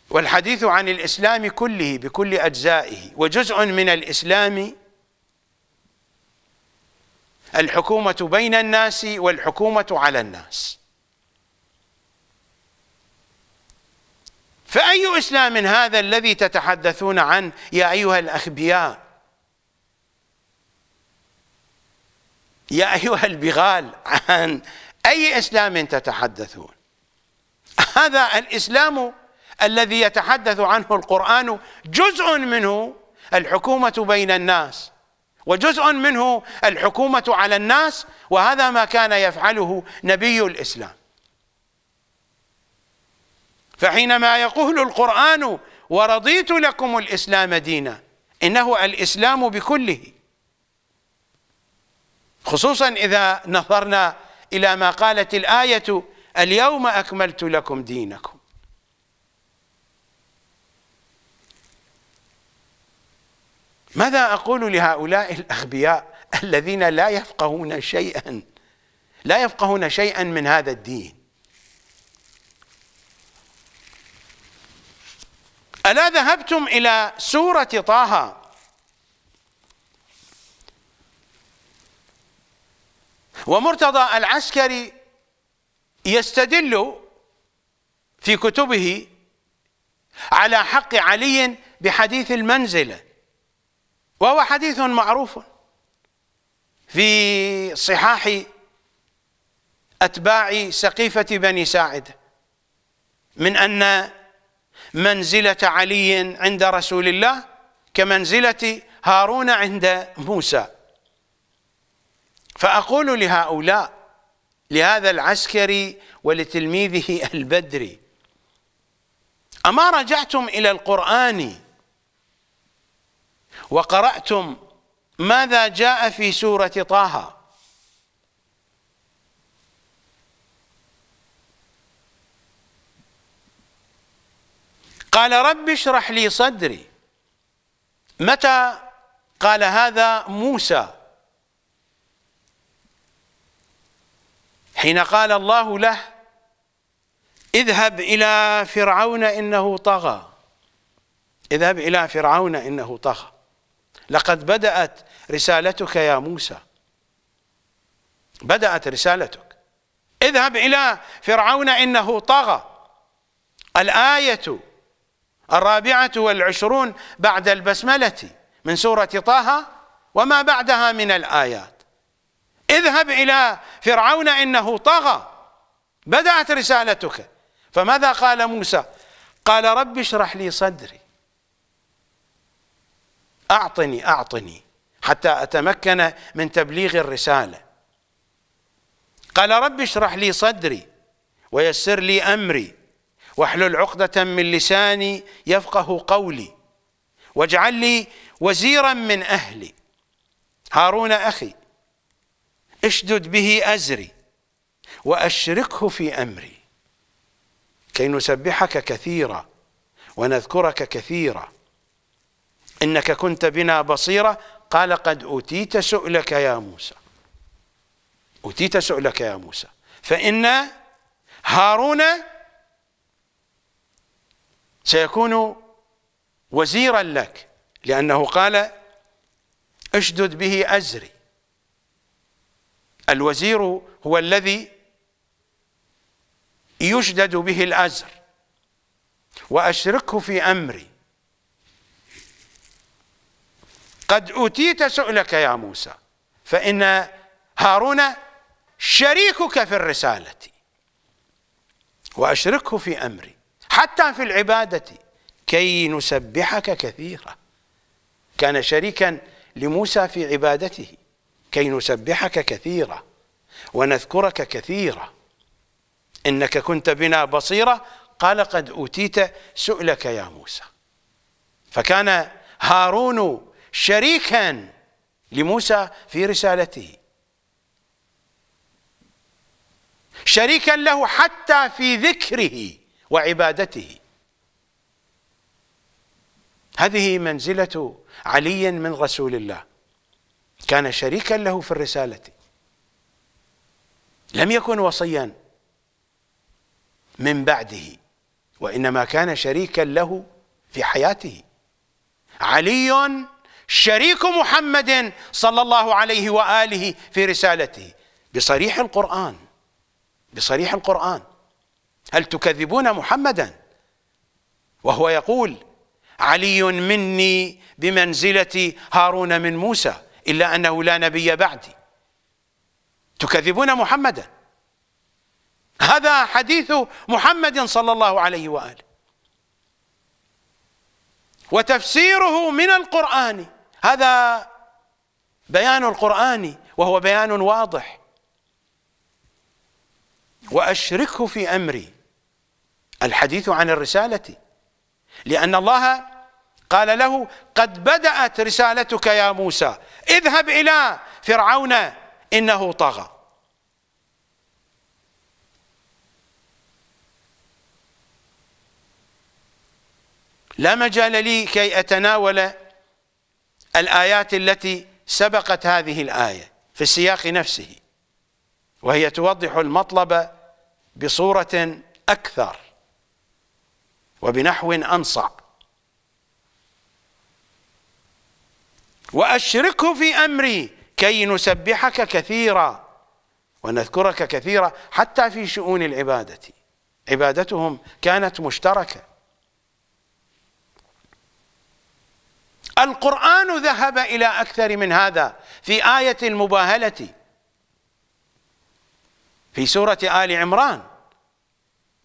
والحديث عن الإسلام كله بكل أجزائه وجزء من الإسلام الحكومة بين الناس والحكومة على الناس فأي إسلام هذا الذي تتحدثون عنه يا أيها الأخبياء يا أيها البغال عن أي إسلام تتحدثون هذا الإسلام الذي يتحدث عنه القرآن جزء منه الحكومة بين الناس وجزء منه الحكومة على الناس وهذا ما كان يفعله نبي الإسلام فحينما يقول القرآن ورضيت لكم الإسلام دينا إنه الإسلام بكله خصوصا إذا نظرنا إلى ما قالت الآية اليوم أكملت لكم دينكم ماذا أقول لهؤلاء الأغبياء الذين لا يفقهون شيئا لا يفقهون شيئا من هذا الدين ألا ذهبتم إلى سورة طه ومرتضى العسكري يستدل في كتبه على حق علي بحديث المنزله وهو حديث معروف في صحاح أتباع سقيفة بني ساعد من أن منزلة علي عند رسول الله كمنزلة هارون عند موسى فأقول لهؤلاء لهذا العسكري ولتلميذه البدري أما رجعتم إلى القرآن وقرأتم ماذا جاء في سورة طه قال رب اشرح لي صدري متى قال هذا موسى حين قال الله له اذهب إلى فرعون إنه طغى اذهب إلى فرعون إنه طغى لقد بدأت رسالتك يا موسى بدأت رسالتك اذهب إلى فرعون إنه طغى الآية الرابعة والعشرون بعد البسملة من سورة طه وما بعدها من الآيات اذهب إلى فرعون إنه طغى بدأت رسالتك فماذا قال موسى قال رب اشرح لي صدري أعطني أعطني حتى أتمكن من تبليغ الرسالة قال رب اشرح لي صدري ويسر لي أمري واحلل عقدة من لساني يفقه قولي واجعل لي وزيرا من أهلي هارون أخي اشدد به أزري وأشركه في أمري كي نسبحك كثيرا ونذكرك كثيرا إنك كنت بنا بصيرة قال قد أوتيت سؤلك يا موسى أوتيت سؤلك يا موسى فإن هارون سيكون وزيرا لك لأنه قال اشدد به أزري الوزير هو الذي يشدد به الأزر وأشركه في أمري قد أوتيت سؤلك يا موسى فإن هارون شريكك في الرسالة وأشركه في أمري حتى في العبادة كي نسبحك كثيرا كان شريكا لموسى في عبادته كي نسبحك كثيرا ونذكرك كثيرا إنك كنت بنا بصيرا قال قد أوتيت سؤلك يا موسى فكان هارون شريكا لموسى في رسالته شريكا له حتى في ذكره وعبادته هذه منزلة علي من رسول الله كان شريكا له في الرسالة لم يكن وصيا من بعده وإنما كان شريكا له في حياته علي شريك محمد صلى الله عليه واله في رسالته بصريح القران بصريح القران هل تكذبون محمدا وهو يقول علي مني بمنزله هارون من موسى الا انه لا نبي بعدي تكذبون محمدا هذا حديث محمد صلى الله عليه واله وتفسيره من القران هذا بيان القرآن وهو بيان واضح وأشركه في أمري الحديث عن الرسالة لأن الله قال له قد بدأت رسالتك يا موسى اذهب إلى فرعون إنه طغى لا مجال لي كي أتناول الآيات التي سبقت هذه الآية في السياق نفسه وهي توضح المطلب بصورة أكثر وبنحو أنصع وأشركه في أمري كي نسبحك كثيرا ونذكرك كثيرا حتى في شؤون العبادة عبادتهم كانت مشتركه القرآن ذهب إلى أكثر من هذا في آية المباهلة في سورة آل عمران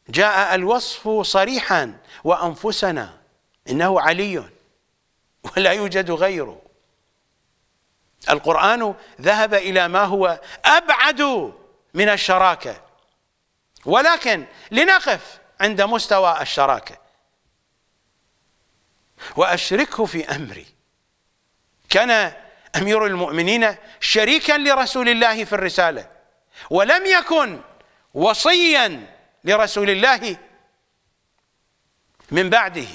جاء الوصف صريحا وأنفسنا إنه علي ولا يوجد غيره القرآن ذهب إلى ما هو أبعد من الشراكة ولكن لنقف عند مستوى الشراكه واشركه في امري كان امير المؤمنين شريكا لرسول الله في الرساله ولم يكن وصيا لرسول الله من بعده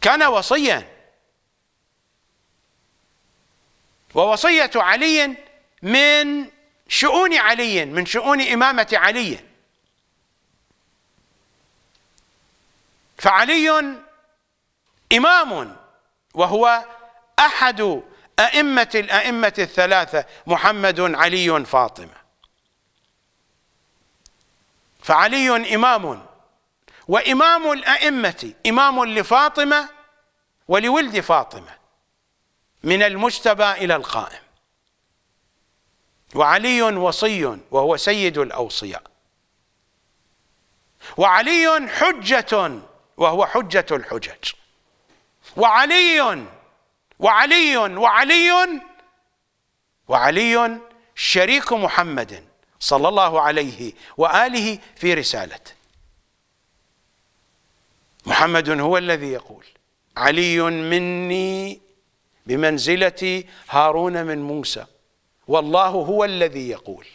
كان وصيا ووصيه علي من شؤون علي من شؤون امامه علي فعلي إمام وهو أحد أئمة الأئمة الثلاثة محمد علي فاطمة فعلي إمام وإمام الأئمة إمام لفاطمة ولولد فاطمة من المجتبى إلى القائم وعلي وصي وهو سيد الأوصياء وعلي حجة وهو حجة الحجج وعلي وعلي وعلي وعلي شريك محمد صلى الله عليه واله في رسالته محمد هو الذي يقول علي مني بمنزله هارون من موسى والله هو الذي يقول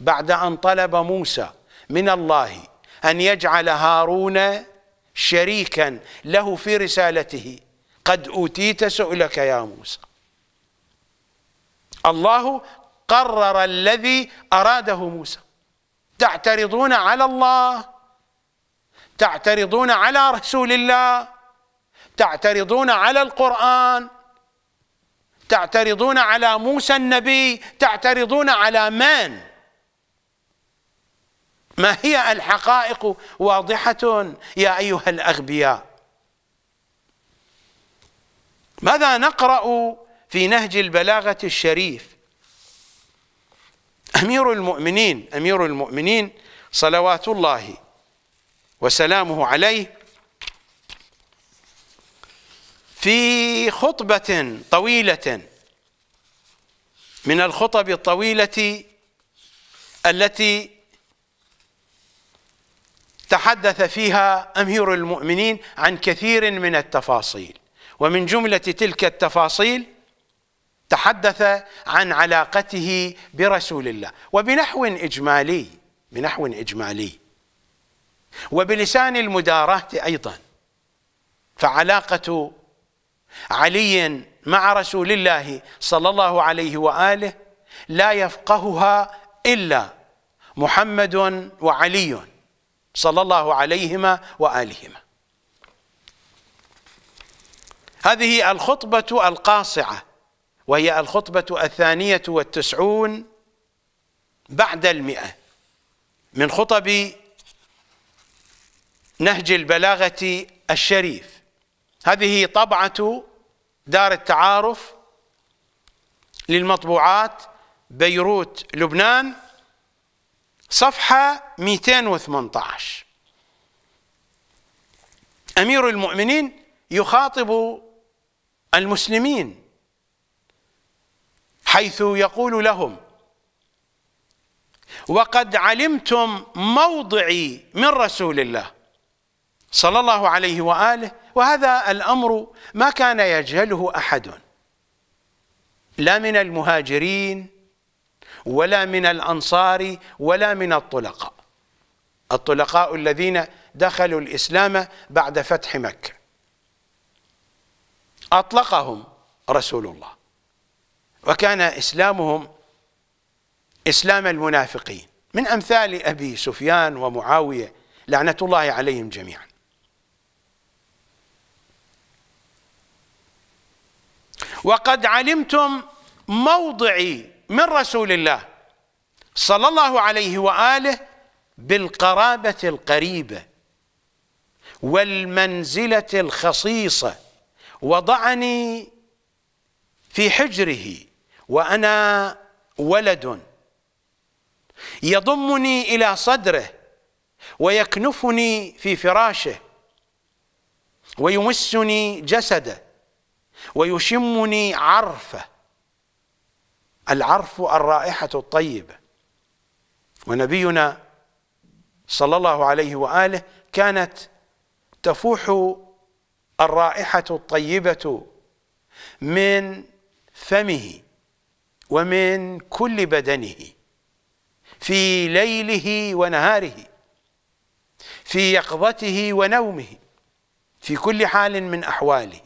بعد ان طلب موسى من الله ان يجعل هارون شريكا له في رسالته قد أوتيت سؤلك يا موسى الله قرر الذي أراده موسى تعترضون على الله تعترضون على رسول الله تعترضون على القرآن تعترضون على موسى النبي تعترضون على من؟ ما هي الحقائق واضحة يا أيها الأغبياء ماذا نقرأ في نهج البلاغة الشريف أمير المؤمنين أمير المؤمنين صلوات الله وسلامه عليه في خطبة طويلة من الخطب الطويلة التي تحدث فيها أمير المؤمنين عن كثير من التفاصيل ومن جملة تلك التفاصيل تحدث عن علاقته برسول الله وبنحو إجمالي بنحو إجمالي وبلسان المداراة أيضا فعلاقة علي مع رسول الله صلى الله عليه وآله لا يفقهها إلا محمد وعلي صلى الله عليهما وآلهما هذه الخطبة القاصعة وهي الخطبة الثانية والتسعون بعد المئة من خطب نهج البلاغة الشريف هذه طبعة دار التعارف للمطبوعات بيروت لبنان صفحة 218 أمير المؤمنين يخاطب المسلمين حيث يقول لهم وقد علمتم موضعي من رسول الله صلى الله عليه وآله وهذا الأمر ما كان يجهله أحد لا من المهاجرين ولا من الأنصار ولا من الطلقاء الطلقاء الذين دخلوا الإسلام بعد فتح مكة أطلقهم رسول الله وكان إسلامهم إسلام المنافقين من أمثال أبي سفيان ومعاوية لعنة الله عليهم جميعا وقد علمتم موضعي من رسول الله صلى الله عليه وآله بالقرابة القريبة والمنزلة الخصيصة وضعني في حجره وأنا ولد يضمني إلى صدره ويكنفني في فراشه ويمسني جسده ويشمني عرفه العرف الرائحة الطيبة ونبينا صلى الله عليه وآله كانت تفوح الرائحة الطيبة من فمه ومن كل بدنه في ليله ونهاره في يقظته ونومه في كل حال من أحواله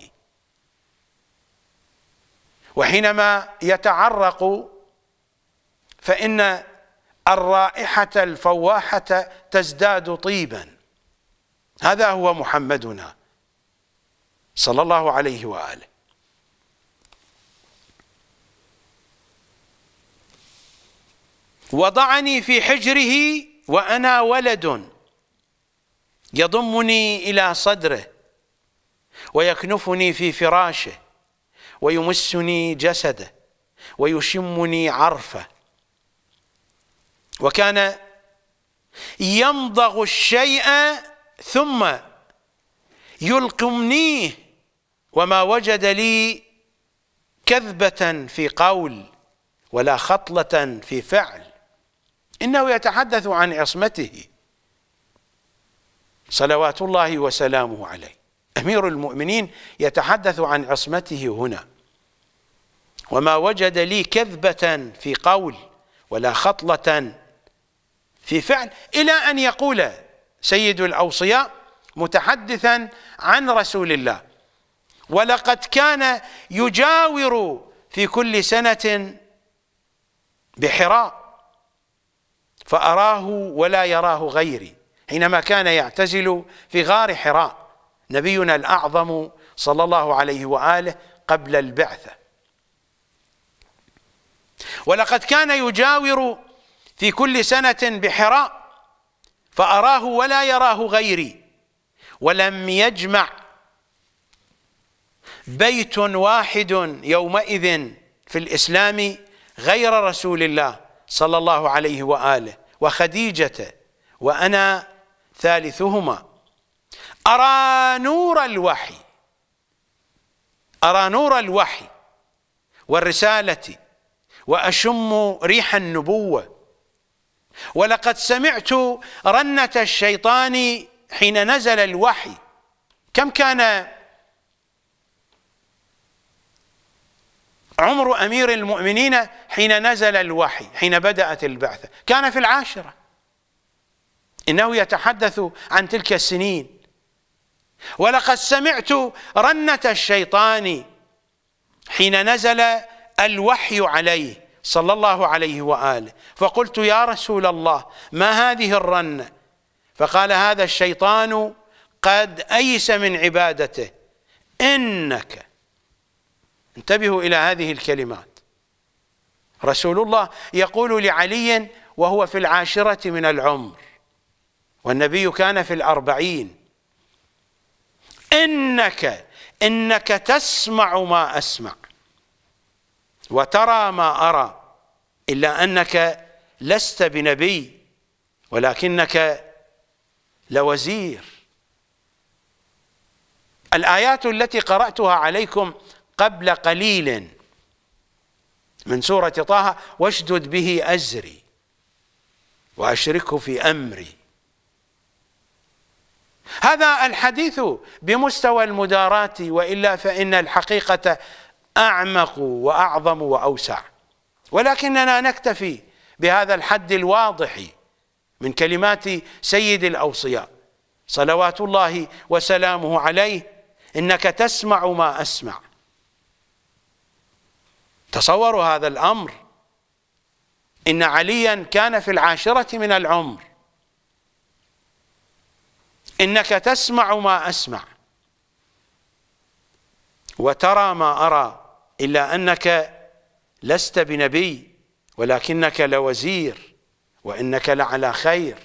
وحينما يتعرق فإن الرائحة الفواحة تزداد طيبا هذا هو محمدنا صلى الله عليه وآله وضعني في حجره وأنا ولد يضمني إلى صدره ويكنفني في فراشه ويمسني جسده ويشمني عرفه وكان يمضغ الشيء ثم يلقمنيه وما وجد لي كذبة في قول ولا خطلة في فعل إنه يتحدث عن عصمته صلوات الله وسلامه عليه أمير المؤمنين يتحدث عن عصمته هنا وما وجد لي كذبة في قول ولا خطلة في فعل إلى أن يقول سيد الأوصياء متحدثا عن رسول الله ولقد كان يجاور في كل سنة بحراء فأراه ولا يراه غيري حينما كان يعتزل في غار حراء نبينا الأعظم صلى الله عليه وآله قبل البعثة ولقد كان يجاور في كل سنة بحراء فأراه ولا يراه غيري ولم يجمع بيت واحد يومئذ في الإسلام غير رسول الله صلى الله عليه وآله وخديجة وأنا ثالثهما أرى نور الوحي أرى نور الوحي والرسالة وأشم ريح النبوة ولقد سمعت رنة الشيطان حين نزل الوحي كم كان عمر أمير المؤمنين حين نزل الوحي حين بدأت البعثة كان في العاشرة إنه يتحدث عن تلك السنين ولقد سمعت رنة الشيطان حين نزل الوحي عليه صلى الله عليه وآله فقلت يا رسول الله ما هذه الرنة فقال هذا الشيطان قد أيس من عبادته إنك انتبهوا إلى هذه الكلمات رسول الله يقول لعلي وهو في العاشرة من العمر والنبي كان في الأربعين إنك إنك تسمع ما أسمع وترى ما أرى إلا أنك لست بنبي ولكنك لوزير الآيات التي قرأتها عليكم قبل قليل من سورة طه واشدد به أزري وأشركه في أمري هذا الحديث بمستوى المدارات وإلا فإن الحقيقة أعمق وأعظم وأوسع ولكننا نكتفي بهذا الحد الواضح من كلمات سيد الأوصياء صلوات الله وسلامه عليه إنك تسمع ما أسمع تصوروا هذا الأمر إن عليا كان في العاشرة من العمر إنك تسمع ما أسمع وترى ما أرى إلا أنك لست بنبي ولكنك لوزير وإنك لعلى خير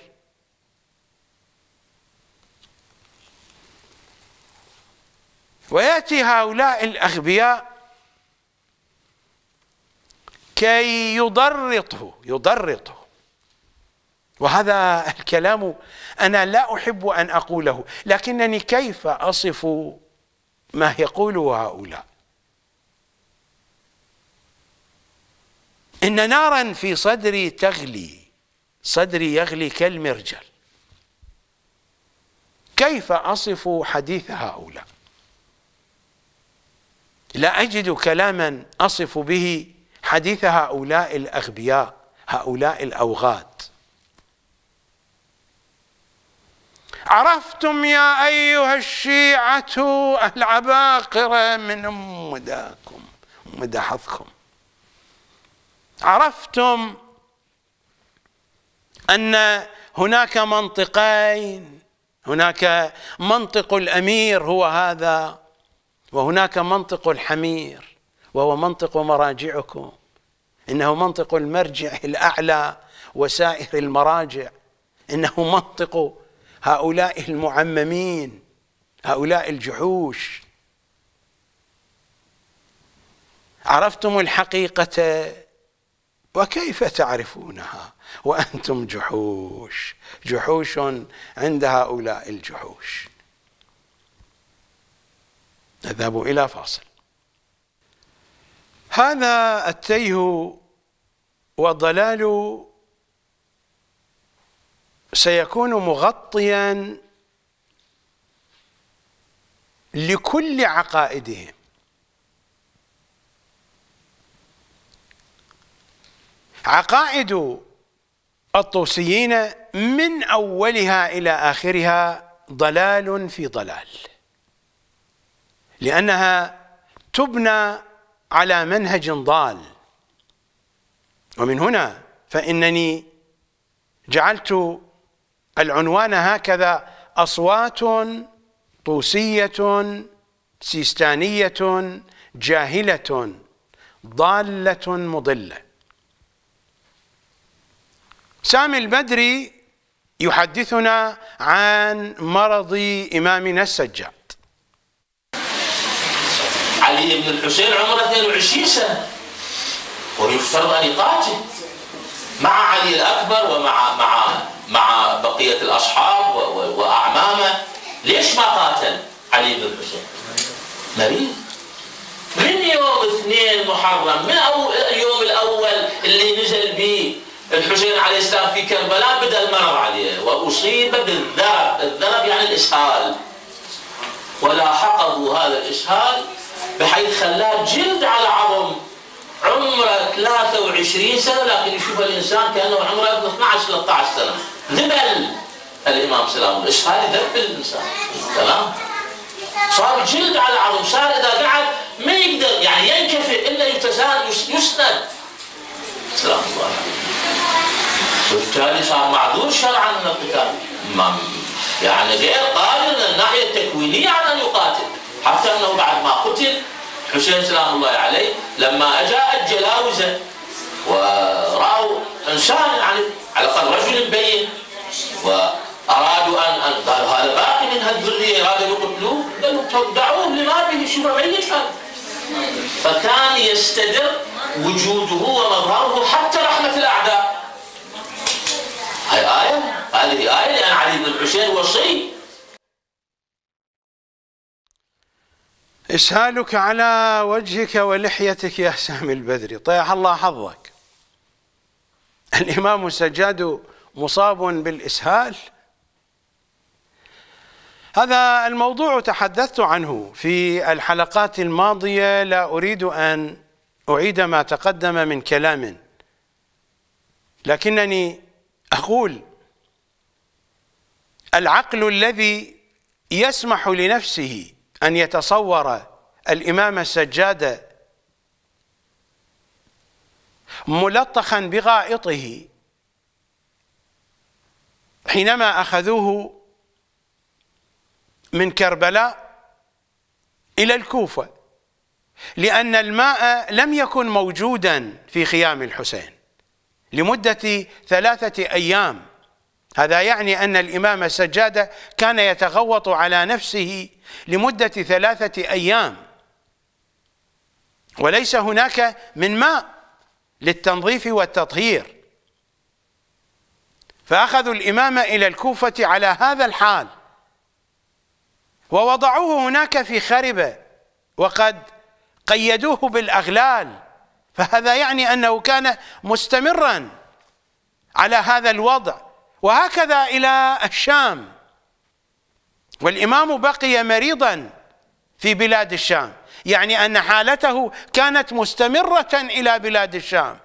ويأتي هؤلاء الأغبياء كي يضرطه يضرطه وهذا الكلام أنا لا أحب أن أقوله لكنني كيف أصف ما يقوله هؤلاء إن نارا في صدري تغلي صدري يغلي كالمرجل كيف أصف حديث هؤلاء لا أجد كلاما أصف به حديث هؤلاء الأغبياء هؤلاء الأوغاد عرفتم يا أيها الشيعة العباقرة من مداكم مدحظكم حظكم عرفتم ان هناك منطقين هناك منطق الامير هو هذا وهناك منطق الحمير وهو منطق مراجعكم انه منطق المرجع الاعلى وسائر المراجع انه منطق هؤلاء المعممين هؤلاء الجحوش عرفتم الحقيقه وكيف تعرفونها وأنتم جحوش جحوش عند هؤلاء الجحوش نذهب إلى فاصل هذا التيه والضلال سيكون مغطيا لكل عقائدهم عقائد الطوسيين من أولها إلى آخرها ضلال في ضلال لأنها تبنى على منهج ضال ومن هنا فإنني جعلت العنوان هكذا أصوات طوسية سيستانية جاهلة ضالة مضلة سامي البدري يحدثنا عن مرض إمامنا السجاد علي بن الحسين عمره 22 سنة ويفترض أن يقاتل مع علي الأكبر ومع مع مع بقية الأصحاب وأعمامه ليش ما قاتل علي بن الحسين؟ مريض من يوم اثنين محرم من أول اليوم الأول اللي نزل به الحسين عليه السلام في كربلاء بدا المرض عليه واصيب بالذرب، الذرب يعني الاسهال. ولاحقه هذا الاسهال بحيث خلاه جلد على عظم عمره 23 سنه لكن يشوف الانسان كانه عمره 12 13 سنه ذبل الامام سلام الاسهال يذبل الانسان تمام صار جلد على عظم صار اذا قعد ما يقدر يعني ينكفئ الا يتسال يسند سلام الله عليه وبالتالي صار معذور شرعا من القتال يعني غير قادر من الناحيه التكوينيه على ان يقاتل حتى انه بعد ما قتل حسين سلام الله عليه لما اجاءت جلاوزه وراوا انسان يعني على الاقل رجل بين وارادوا ان ان قالوا هذا باقي من هالذريه ارادوا يقتلوه قالوا دعوه لما به شو ميت هذا فكان يستدر وجوده ومظهره حتى رحمة الأعداء هاي آية هذه آية لأن علي بن الحسين وصي إسهالك على وجهك ولحيتك يا سامي البدري طيح الله حظك الإمام سجاد مصاب بالإسهال هذا الموضوع تحدثت عنه في الحلقات الماضية لا أريد أن أعيد ما تقدم من كلام لكنني أقول العقل الذي يسمح لنفسه أن يتصور الإمام السجاد ملطخا بغائطه حينما أخذوه من كربلاء إلى الكوفة لأن الماء لم يكن موجودا في خيام الحسين لمدة ثلاثة أيام هذا يعني أن الإمام السجادة كان يتغوط على نفسه لمدة ثلاثة أيام وليس هناك من ماء للتنظيف والتطهير فأخذوا الإمام إلى الكوفة على هذا الحال ووضعوه هناك في خربة وقد قيدوه بالأغلال فهذا يعني أنه كان مستمرا على هذا الوضع وهكذا إلى الشام والإمام بقي مريضا في بلاد الشام يعني أن حالته كانت مستمرة إلى بلاد الشام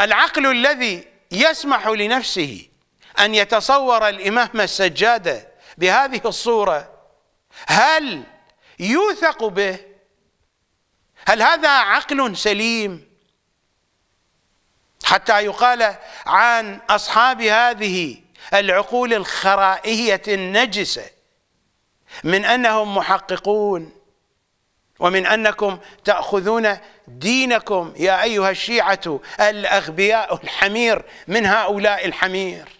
العقل الذي يسمح لنفسه أن يتصور الإمام السجادة بهذه الصورة هل يوثق به هل هذا عقل سليم حتى يقال عن أصحاب هذه العقول الخرائية النجسة من أنهم محققون ومن أنكم تأخذون دينكم يا أيها الشيعة الأغبياء الحمير من هؤلاء الحمير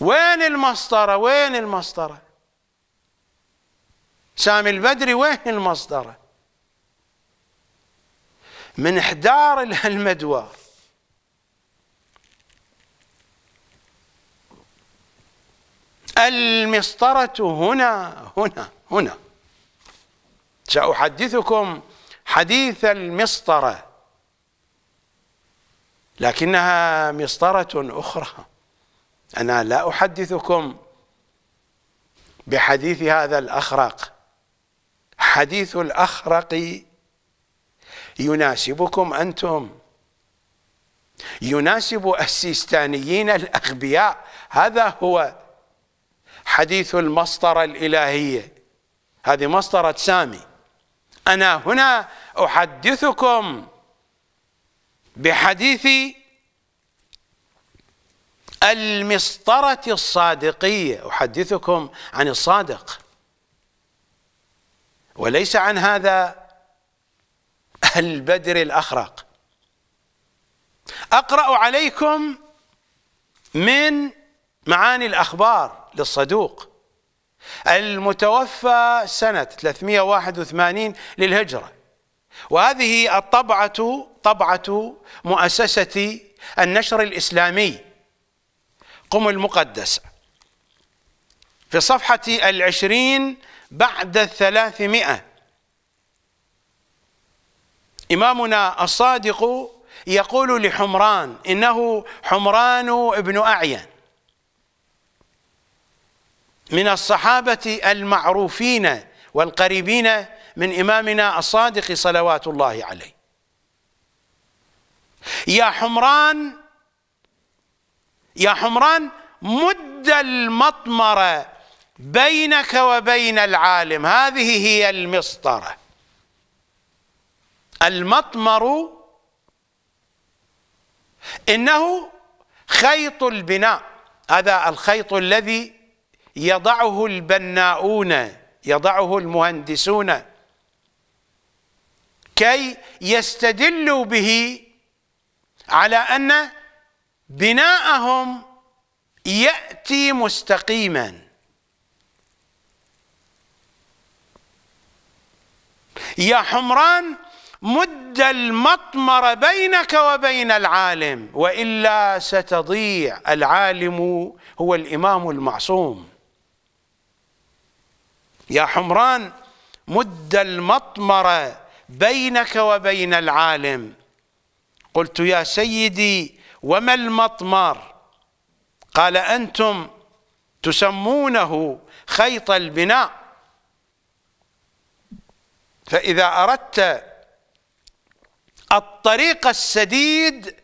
وين المسطرة وين المسطرة سامي البدري وين المسطرة من حدار المدوار المسطرة هنا هنا هنا سأحدثكم حديث المسطرة لكنها مسطرة أخرى أنا لا أحدثكم بحديث هذا الأخرق حديث الأخرق يناسبكم أنتم يناسب السيستانيين الأغبياء هذا هو حديث المسطرة الإلهية هذه مسطرة سامي أنا هنا أحدثكم بحديث المسطرة الصادقية أحدثكم عن الصادق وليس عن هذا البدر الأخرق أقرأ عليكم من معاني الأخبار للصدوق المتوفى سنة 381 للهجرة وهذه الطبعة طبعة مؤسسة النشر الإسلامي قم المقدس في صفحة العشرين بعد الثلاثمائة إمامنا الصادق يقول لحمران إنه حمران ابن أعين من الصحابة المعروفين والقريبين من إمامنا الصادق صلوات الله عليه يا حمران يا حمران مد المطمرة بينك وبين العالم هذه هي المسطرة المطمر إنه خيط البناء هذا الخيط الذي يضعه البناؤون يضعه المهندسون كي يستدلوا به على أن بناءهم يأتي مستقيما يا حمران مد المطمر بينك وبين العالم والا ستضيع العالم هو الامام المعصوم يا حمران مد المطمر بينك وبين العالم قلت يا سيدي وما المطمار قال أنتم تسمونه خيط البناء فإذا أردت الطريق السديد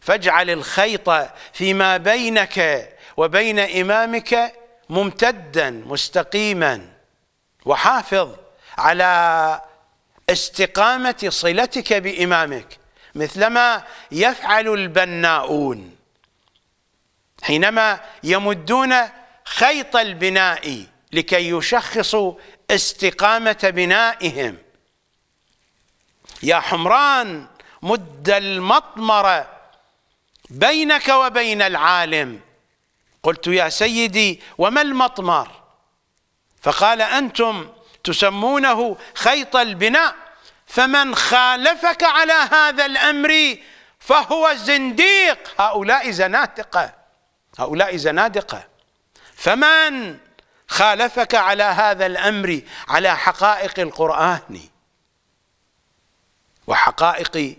فاجعل الخيط فيما بينك وبين إمامك ممتدا مستقيما وحافظ على استقامة صلتك بإمامك مثلما يفعل البناؤون حينما يمدون خيط البناء لكي يشخصوا استقامة بنائهم يا حمران مد المطمر بينك وبين العالم قلت يا سيدي وما المطمر فقال أنتم تسمونه خيط البناء فمن خالفك على هذا الأمر فهو زنديق هؤلاء زنادقة هؤلاء زنادقة فمن خالفك على هذا الأمر على حقائق القرآن وحقائق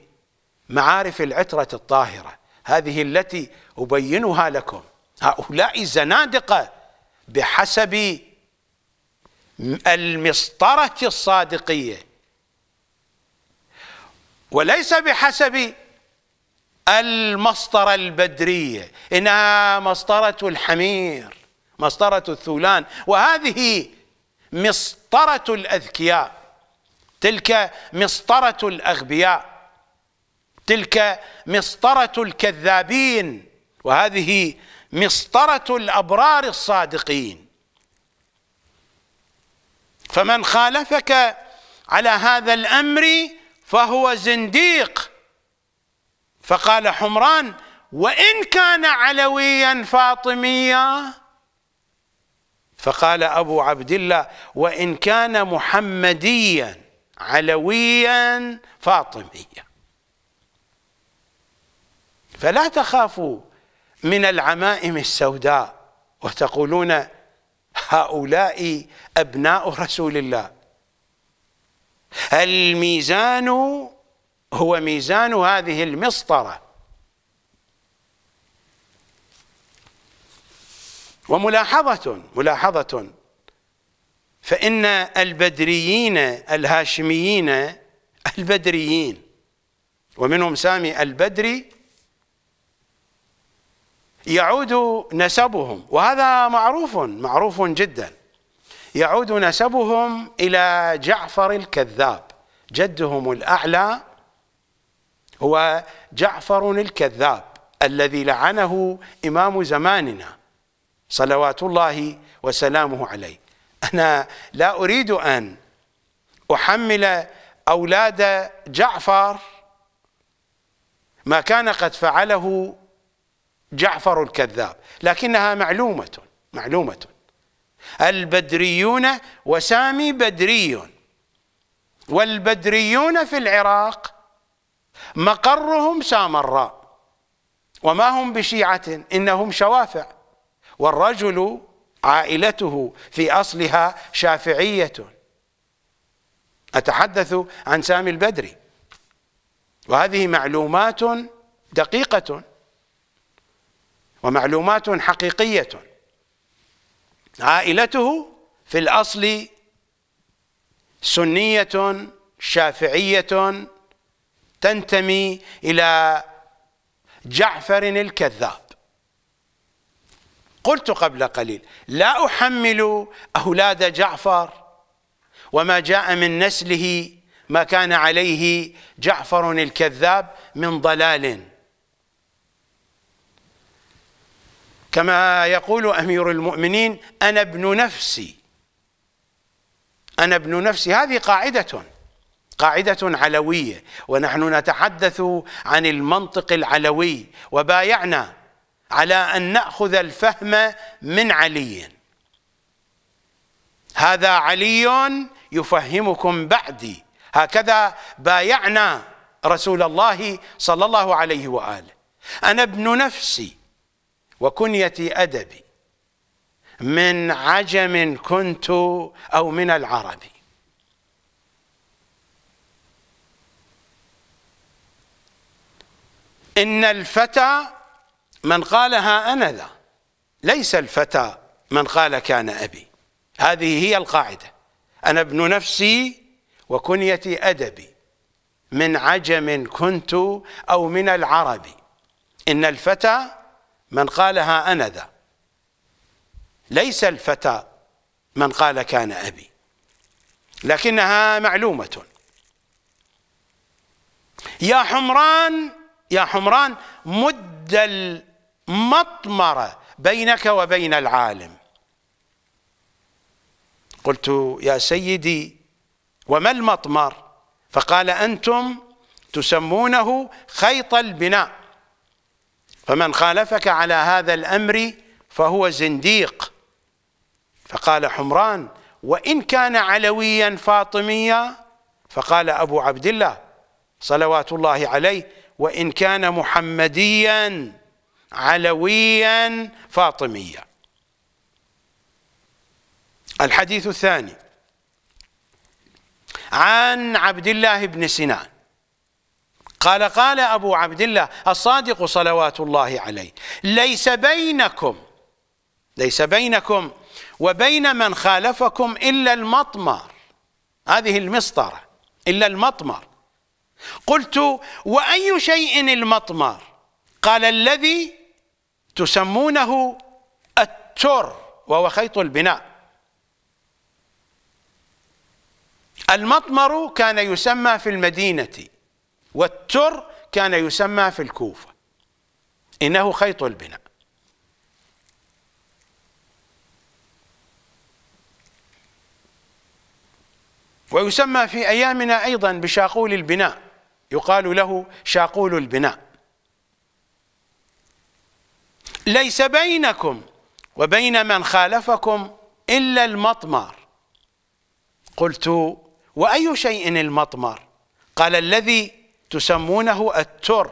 معارف العترة الطاهرة هذه التي أبينها لكم هؤلاء زنادقة بحسب المسطرة الصادقية وليس بحسب المسطرة البدرية إنها مسطرة الحمير مسطرة الثولان وهذه مسطرة الأذكياء تلك مسطرة الأغبياء تلك مسطرة الكذابين وهذه مسطرة الأبرار الصادقين فمن خالفك على هذا الأمر فهو زنديق فقال حمران وإن كان علويا فاطميا فقال أبو عبد الله وإن كان محمديا علويا فاطميا فلا تخافوا من العمائم السوداء وتقولون هؤلاء أبناء رسول الله الميزان هو ميزان هذه المسطرة وملاحظة ملاحظة فإن البدريين الهاشميين البدريين ومنهم سامي البدري يعود نسبهم وهذا معروف معروف جداً يعود نسبهم إلى جعفر الكذاب جدهم الأعلى هو جعفر الكذاب الذي لعنه إمام زماننا صلوات الله وسلامه عليه أنا لا أريد أن أحمل أولاد جعفر ما كان قد فعله جعفر الكذاب لكنها معلومة معلومة البدريون وسامي بدري والبدريون في العراق مقرهم سامراء وما هم بشيعة إنهم شوافع والرجل عائلته في أصلها شافعية أتحدث عن سامي البدري وهذه معلومات دقيقة ومعلومات حقيقية عائلته في الأصل سنية شافعية تنتمي إلى جعفر الكذاب قلت قبل قليل لا أحمل أولاد جعفر وما جاء من نسله ما كان عليه جعفر الكذاب من ضلال كما يقول أمير المؤمنين أنا ابن نفسي أنا ابن نفسي هذه قاعدة قاعدة علوية ونحن نتحدث عن المنطق العلوي وبايعنا على أن نأخذ الفهم من علي هذا علي يفهمكم بعدي هكذا بايعنا رسول الله صلى الله عليه وآله أنا ابن نفسي وكنيتي أدبي من عجم كنت أو من العرب إن الفتى من قالها أنا ذا ليس الفتى من قال كان أبي هذه هي القاعدة أنا ابن نفسي وكنيتي أدبي من عجم كنت أو من العرب إن الفتى من قالها أنا ذا ليس الفتى من قال كان أبي لكنها معلومة يا حمران يا حمران مد المطمرة بينك وبين العالم قلت يا سيدي وما المطمر فقال أنتم تسمونه خيط البناء فمن خالفك على هذا الأمر فهو زنديق فقال حمران وإن كان علويا فاطميا فقال أبو عبد الله صلوات الله عليه وإن كان محمديا علويا فاطميا الحديث الثاني عن عبد الله بن سنان قال قال أبو عبد الله الصادق صلوات الله عليه ليس بينكم ليس بينكم وبين من خالفكم إلا المطمر هذه المسطرة إلا المطمر قلت وأي شيء المطمر قال الذي تسمونه التر وهو خيط البناء المطمر كان يسمى في المدينة والتر كان يسمى في الكوفة إنه خيط البناء ويسمى في أيامنا أيضا بشاقول البناء يقال له شاقول البناء ليس بينكم وبين من خالفكم إلا المطمر قلت وأي شيء المطمر قال الذي تسمونه التر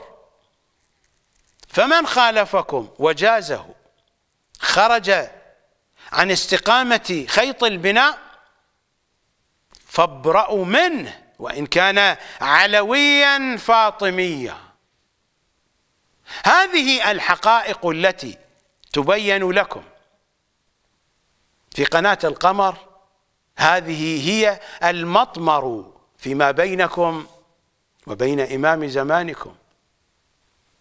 فمن خالفكم وجازه خرج عن استقامة خيط البناء فابرأوا منه وإن كان علويا فاطميا هذه الحقائق التي تبين لكم في قناة القمر هذه هي المطمر فيما بينكم وبين إمام زمانكم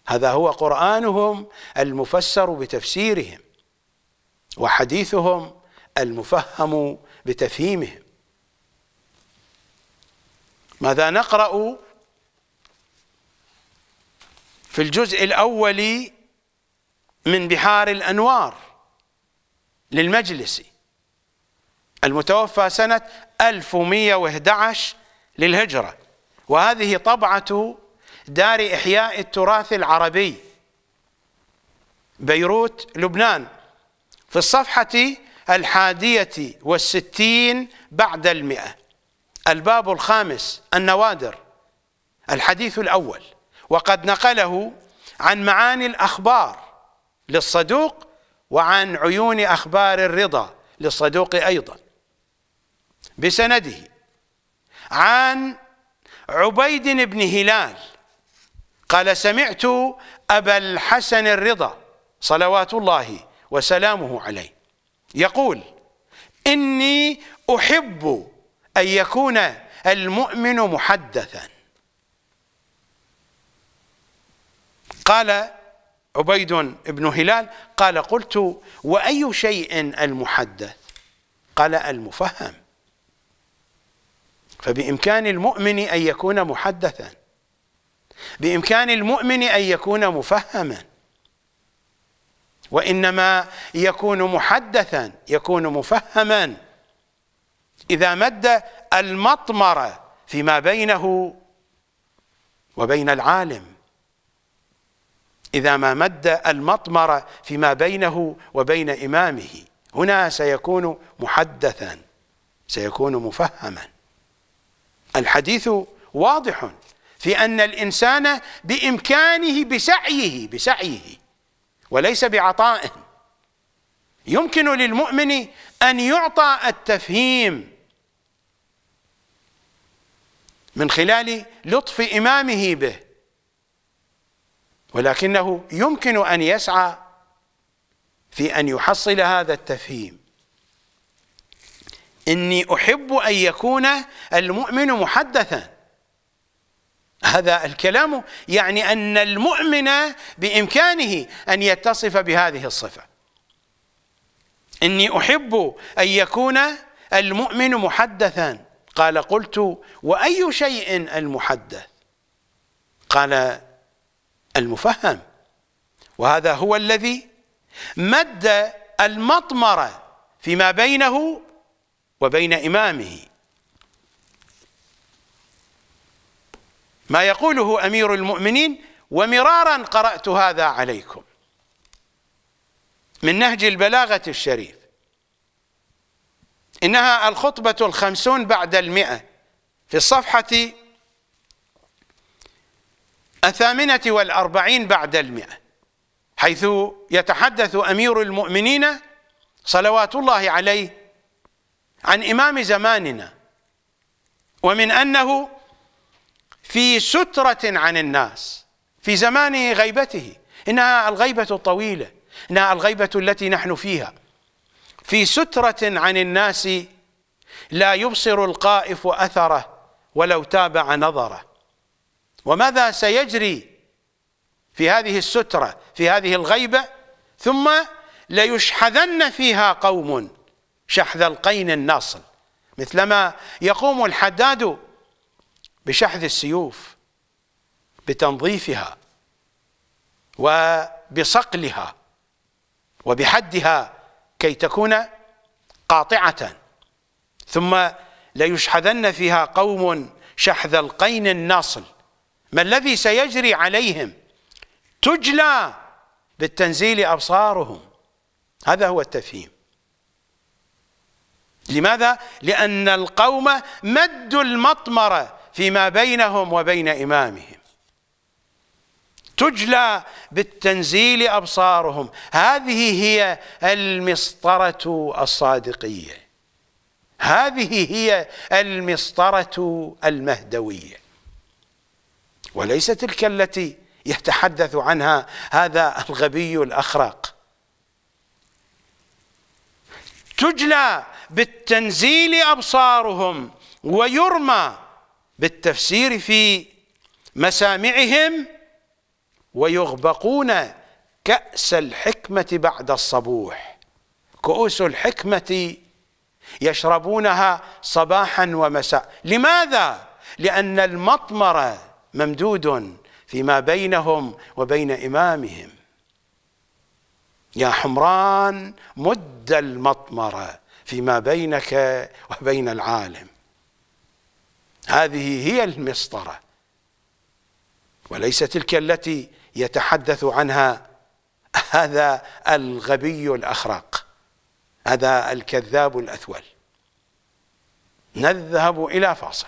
هذا هو قرآنهم المفسر بتفسيرهم وحديثهم المفهم بتفهيمهم ماذا نقرأ في الجزء الأول من بحار الأنوار للمجلس المتوفى سنة 1111 للهجرة وهذه طبعة دار إحياء التراث العربي بيروت لبنان في الصفحة الحادية والستين بعد المئة الباب الخامس النوادر الحديث الأول وقد نقله عن معاني الأخبار للصدوق وعن عيون أخبار الرضا للصدوق أيضا بسنده عن عبيد بن هلال قال سمعت أبا الحسن الرضا صلوات الله وسلامه عليه يقول إني أحب أن يكون المؤمن محدثا قال عبيد بن هلال قال قلت وأي شيء المحدث قال المفهم فبإمكان المؤمن أن يكون محدثا بإمكان المؤمن أن يكون مفهما وإنما يكون محدثا يكون مفهما إذا مد المطمر فيما بينه وبين العالم إذا ما مد المطمر فيما بينه وبين إمامه هنا سيكون محدثا سيكون مفهما الحديث واضح في أن الإنسان بإمكانه بسعيه بسعيه وليس بعطاء يمكن للمؤمن أن يعطى التفهيم من خلال لطف إمامه به ولكنه يمكن أن يسعى في أن يحصل هذا التفهيم إني أحب أن يكون المؤمن محدثا هذا الكلام يعني أن المؤمن بإمكانه أن يتصف بهذه الصفة إني أحب أن يكون المؤمن محدثا قال قلت وأي شيء المحدث قال المفهم وهذا هو الذي مد المطمر فيما بينه وبين إمامه ما يقوله أمير المؤمنين ومرارا قرأت هذا عليكم من نهج البلاغة الشريف إنها الخطبة الخمسون بعد المئة في الصفحة الثامنة والأربعين بعد المئة حيث يتحدث أمير المؤمنين صلوات الله عليه عن إمام زماننا ومن أنه في سترة عن الناس في زمان غيبته إنها الغيبة الطويلة إنها الغيبة التي نحن فيها في سترة عن الناس لا يبصر القائف أثره ولو تابع نظره وماذا سيجري في هذه السترة في هذه الغيبة ثم ليشحذن فيها قوم شحذ القين الناصل مثلما يقوم الحداد بشحذ السيوف بتنظيفها وبصقلها وبحدها كي تكون قاطعة ثم ليشحذن فيها قوم شحذ القين الناصل ما الذي سيجري عليهم تجلى بالتنزيل أبصارهم هذا هو التفهيم لماذا؟ لأن القوم مدوا المطمرة فيما بينهم وبين إمامهم تجلى بالتنزيل أبصارهم هذه هي المسطرة الصادقية هذه هي المسطرة المهدوية وليس تلك التي يتحدث عنها هذا الغبي الأخرق تجلى بالتنزيل أبصارهم ويرمى بالتفسير في مسامعهم ويغبقون كأس الحكمة بعد الصبوح كؤوس الحكمة يشربونها صباحا ومساء لماذا؟ لأن المطمر ممدود فيما بينهم وبين إمامهم يا حمران مد المطمر فيما بينك وبين العالم هذه هي المسطرة وليس تلك التي يتحدث عنها هذا الغبي الأخرق هذا الكذاب الأثول نذهب إلى فاصل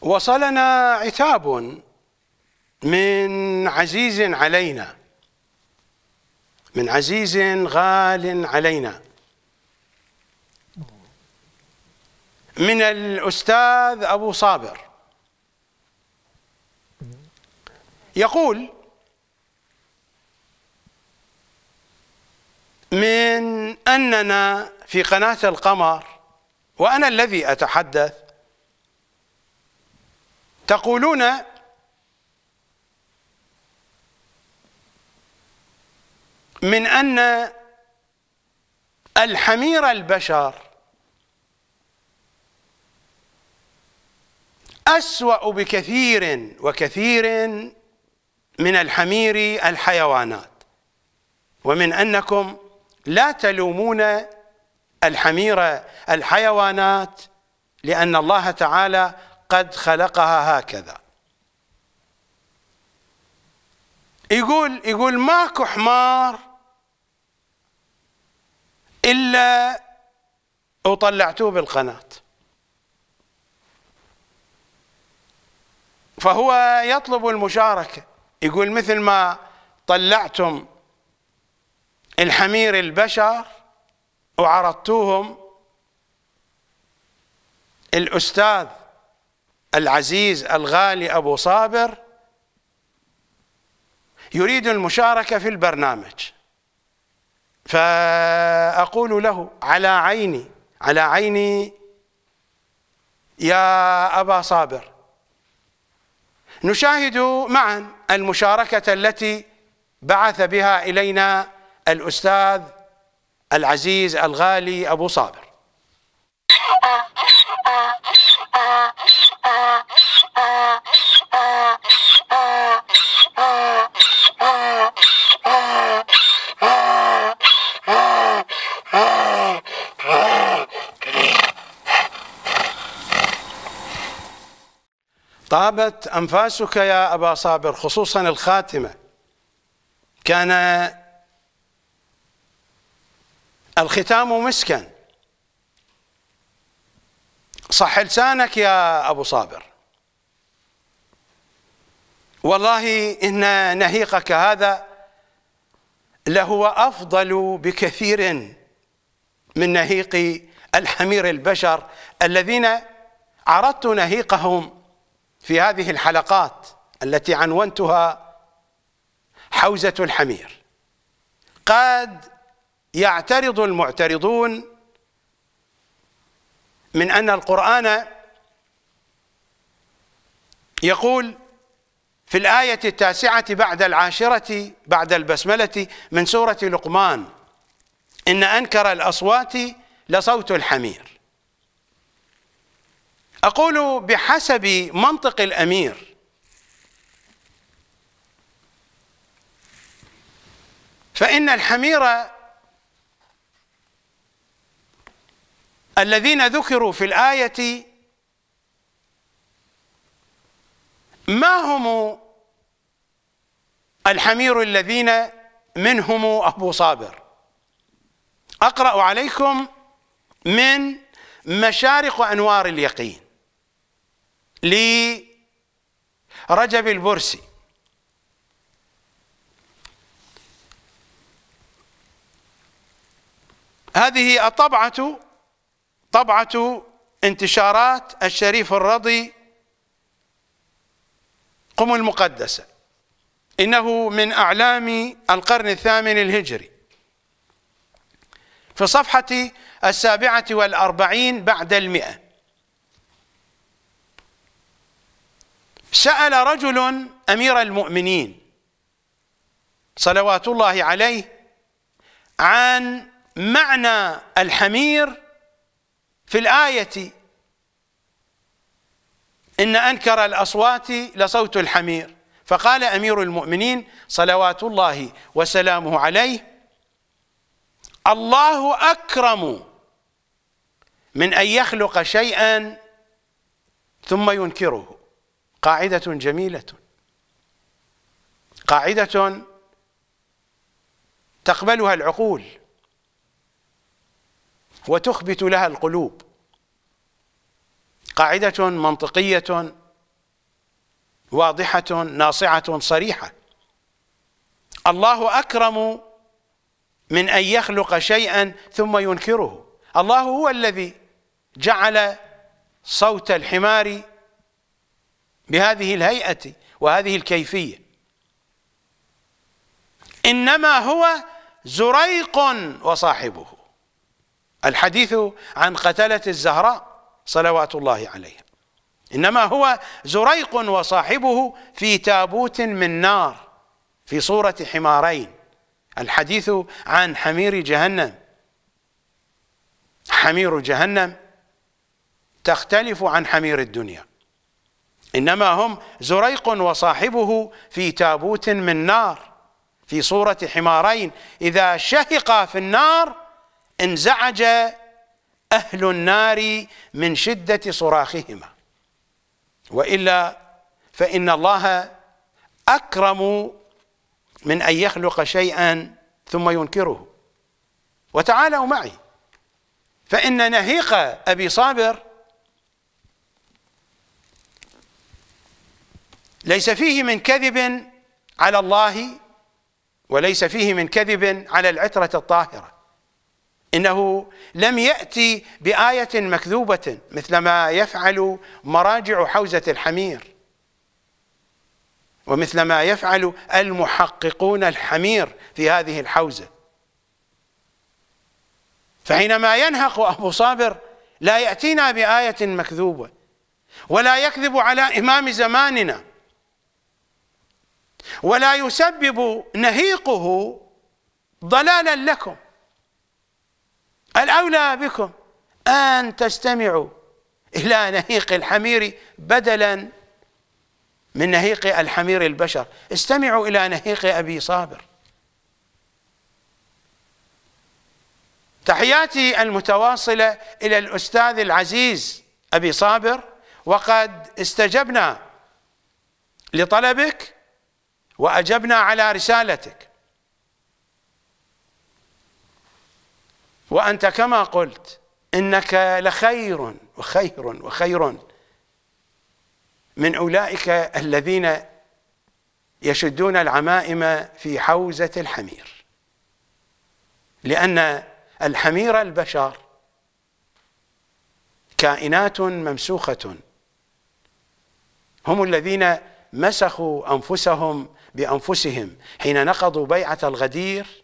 وصلنا عتاب من عزيز علينا من عزيز غال علينا من الأستاذ أبو صابر يقول من أننا في قناة القمر وأنا الذي أتحدث تقولون من أن الحمير البشر أسوأ بكثير وكثير من الحمير الحيوانات ومن أنكم لا تلومون الحمير الحيوانات لأن الله تعالى قد خلقها هكذا يقول يقول ماكو حمار إلا وطلعتوه بالقناة فهو يطلب المشاركة يقول مثل ما طلعتم الحمير البشر وعرضتوهم الأستاذ العزيز الغالي أبو صابر يريد المشاركة في البرنامج فأقول له على عيني على عيني يا أبا صابر نشاهد معا المشاركة التي بعث بها إلينا الأستاذ العزيز الغالي أبو صابر طابت أنفاسك يا أبا صابر خصوصا الخاتمة كان الختام مسكا صح لسانك يا أبو صابر والله إن نهيقك هذا لهو أفضل بكثير من نهيق الحمير البشر الذين عرضت نهيقهم في هذه الحلقات التي عنونتها حوزة الحمير قد يعترض المعترضون من أن القرآن يقول في الآية التاسعة بعد العاشرة بعد البسملة من سورة لقمان إن أنكر الأصوات لصوت الحمير أقول بحسب منطق الأمير فإن الحمير الذين ذكروا في الآية ما هم الحمير الذين منهم أبو صابر أقرأ عليكم من مشارق أنوار اليقين لرجب البرسي هذه الطبعة طبعة انتشارات الشريف الرضي قم المقدسة إنه من أعلام القرن الثامن الهجري في صفحة السابعة والأربعين بعد المئة سأل رجل أمير المؤمنين صلوات الله عليه عن معنى الحمير في الآية إن أنكر الأصوات لصوت الحمير فقال أمير المؤمنين صلوات الله وسلامه عليه الله أكرم من أن يخلق شيئا ثم ينكره قاعدة جميلة قاعدة تقبلها العقول وتخبت لها القلوب قاعدة منطقية واضحة ناصعة صريحة الله أكرم من أن يخلق شيئا ثم ينكره الله هو الذي جعل صوت الحمار بهذه الهيئة وهذه الكيفية إنما هو زريق وصاحبه الحديث عن قتلة الزهراء صلوات الله عليه إنما هو زريق وصاحبه في تابوت من نار في صورة حمارين الحديث عن حمير جهنم حمير جهنم تختلف عن حمير الدنيا إنما هم زريق وصاحبه في تابوت من نار في صورة حمارين إذا شهقا في النار انزعج أهل النار من شدة صراخهما وإلا فإن الله أكرم من أن يخلق شيئا ثم ينكره وتعالوا معي فإن نهيق أبي صابر ليس فيه من كذب على الله وليس فيه من كذب على العترة الطاهرة إنه لم يأتي بآية مكذوبة مثل ما يفعل مراجع حوزة الحمير ومثل ما يفعل المحققون الحمير في هذه الحوزة فحينما ينهق أبو صابر لا يأتينا بآية مكذوبة ولا يكذب على إمام زماننا ولا يسبب نهيقه ضلالا لكم الأولى بكم أن تستمعوا إلى نهيق الحمير بدلا من نهيق الحمير البشر استمعوا إلى نهيق أبي صابر تحياتي المتواصلة إلى الأستاذ العزيز أبي صابر وقد استجبنا لطلبك وأجبنا على رسالتك وأنت كما قلت إنك لخير وخير وخير من أولئك الذين يشدون العمائم في حوزة الحمير لأن الحمير البشر كائنات ممسوخة هم الذين مسخوا أنفسهم بأنفسهم حين نقضوا بيعة الغدير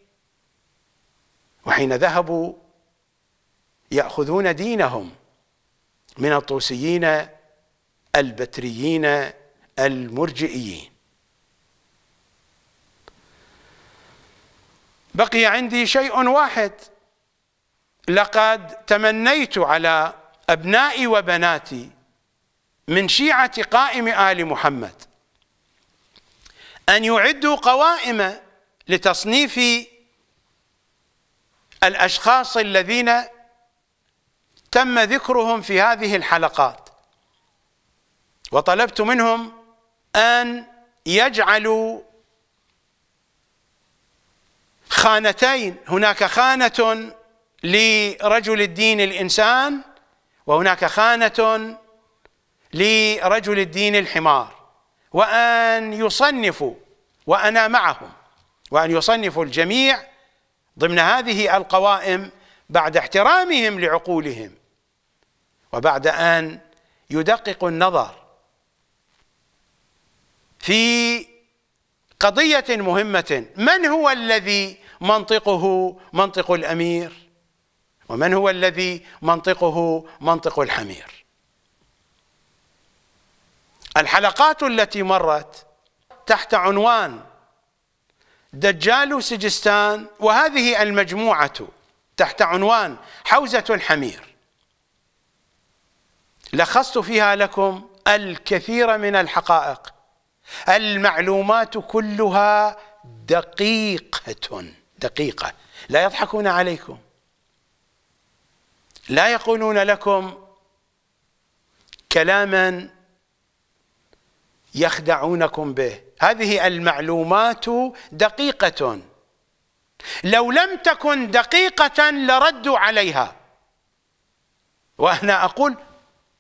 وحين ذهبوا ياخذون دينهم من الطوسيين البتريين المرجئيين بقي عندي شيء واحد لقد تمنيت على ابنائي وبناتي من شيعه قائم ال محمد ان يعدوا قوائم لتصنيف الاشخاص الذين تم ذكرهم في هذه الحلقات وطلبت منهم ان يجعلوا خانتين هناك خانه لرجل الدين الانسان وهناك خانه لرجل الدين الحمار وان يصنفوا وانا معهم وان يصنفوا الجميع ضمن هذه القوائم بعد احترامهم لعقولهم وبعد ان يدقق النظر في قضيه مهمه من هو الذي منطقه منطق الامير ومن هو الذي منطقه منطق الحمير الحلقات التي مرت تحت عنوان دجال سجستان وهذه المجموعة تحت عنوان حوزة الحمير لخصت فيها لكم الكثير من الحقائق المعلومات كلها دقيقة دقيقة لا يضحكون عليكم لا يقولون لكم كلاما يخدعونكم به هذه المعلومات دقيقة لو لم تكن دقيقة لردوا عليها وأنا أقول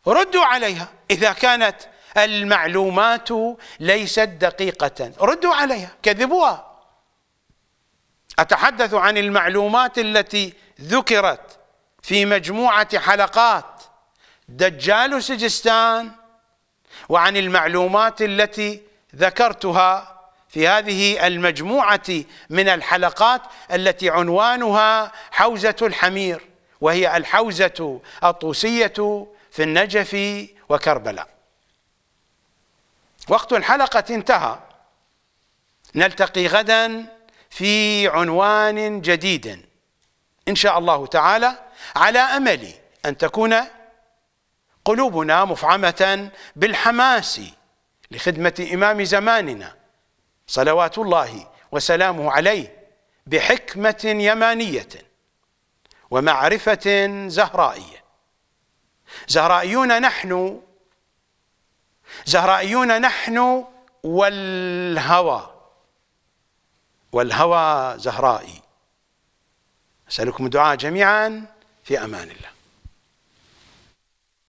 ردوا عليها إذا كانت المعلومات ليست دقيقة ردوا عليها كذبوها أتحدث عن المعلومات التي ذكرت في مجموعة حلقات دجال سجستان وعن المعلومات التي ذكرتها في هذه المجموعة من الحلقات التي عنوانها حوزة الحمير وهي الحوزة الطوسية في النجف وكربلاء وقت الحلقة انتهى نلتقي غدا في عنوان جديد إن شاء الله تعالى على أمل أن تكون قلوبنا مفعمة بالحماس لخدمة إمام زماننا صلوات الله وسلامه عليه بحكمة يمانية ومعرفة زهرائية زهرائيون نحن زهرائيون نحن والهوى والهوى زهرائي أسألكم الدعاء جميعا في أمان الله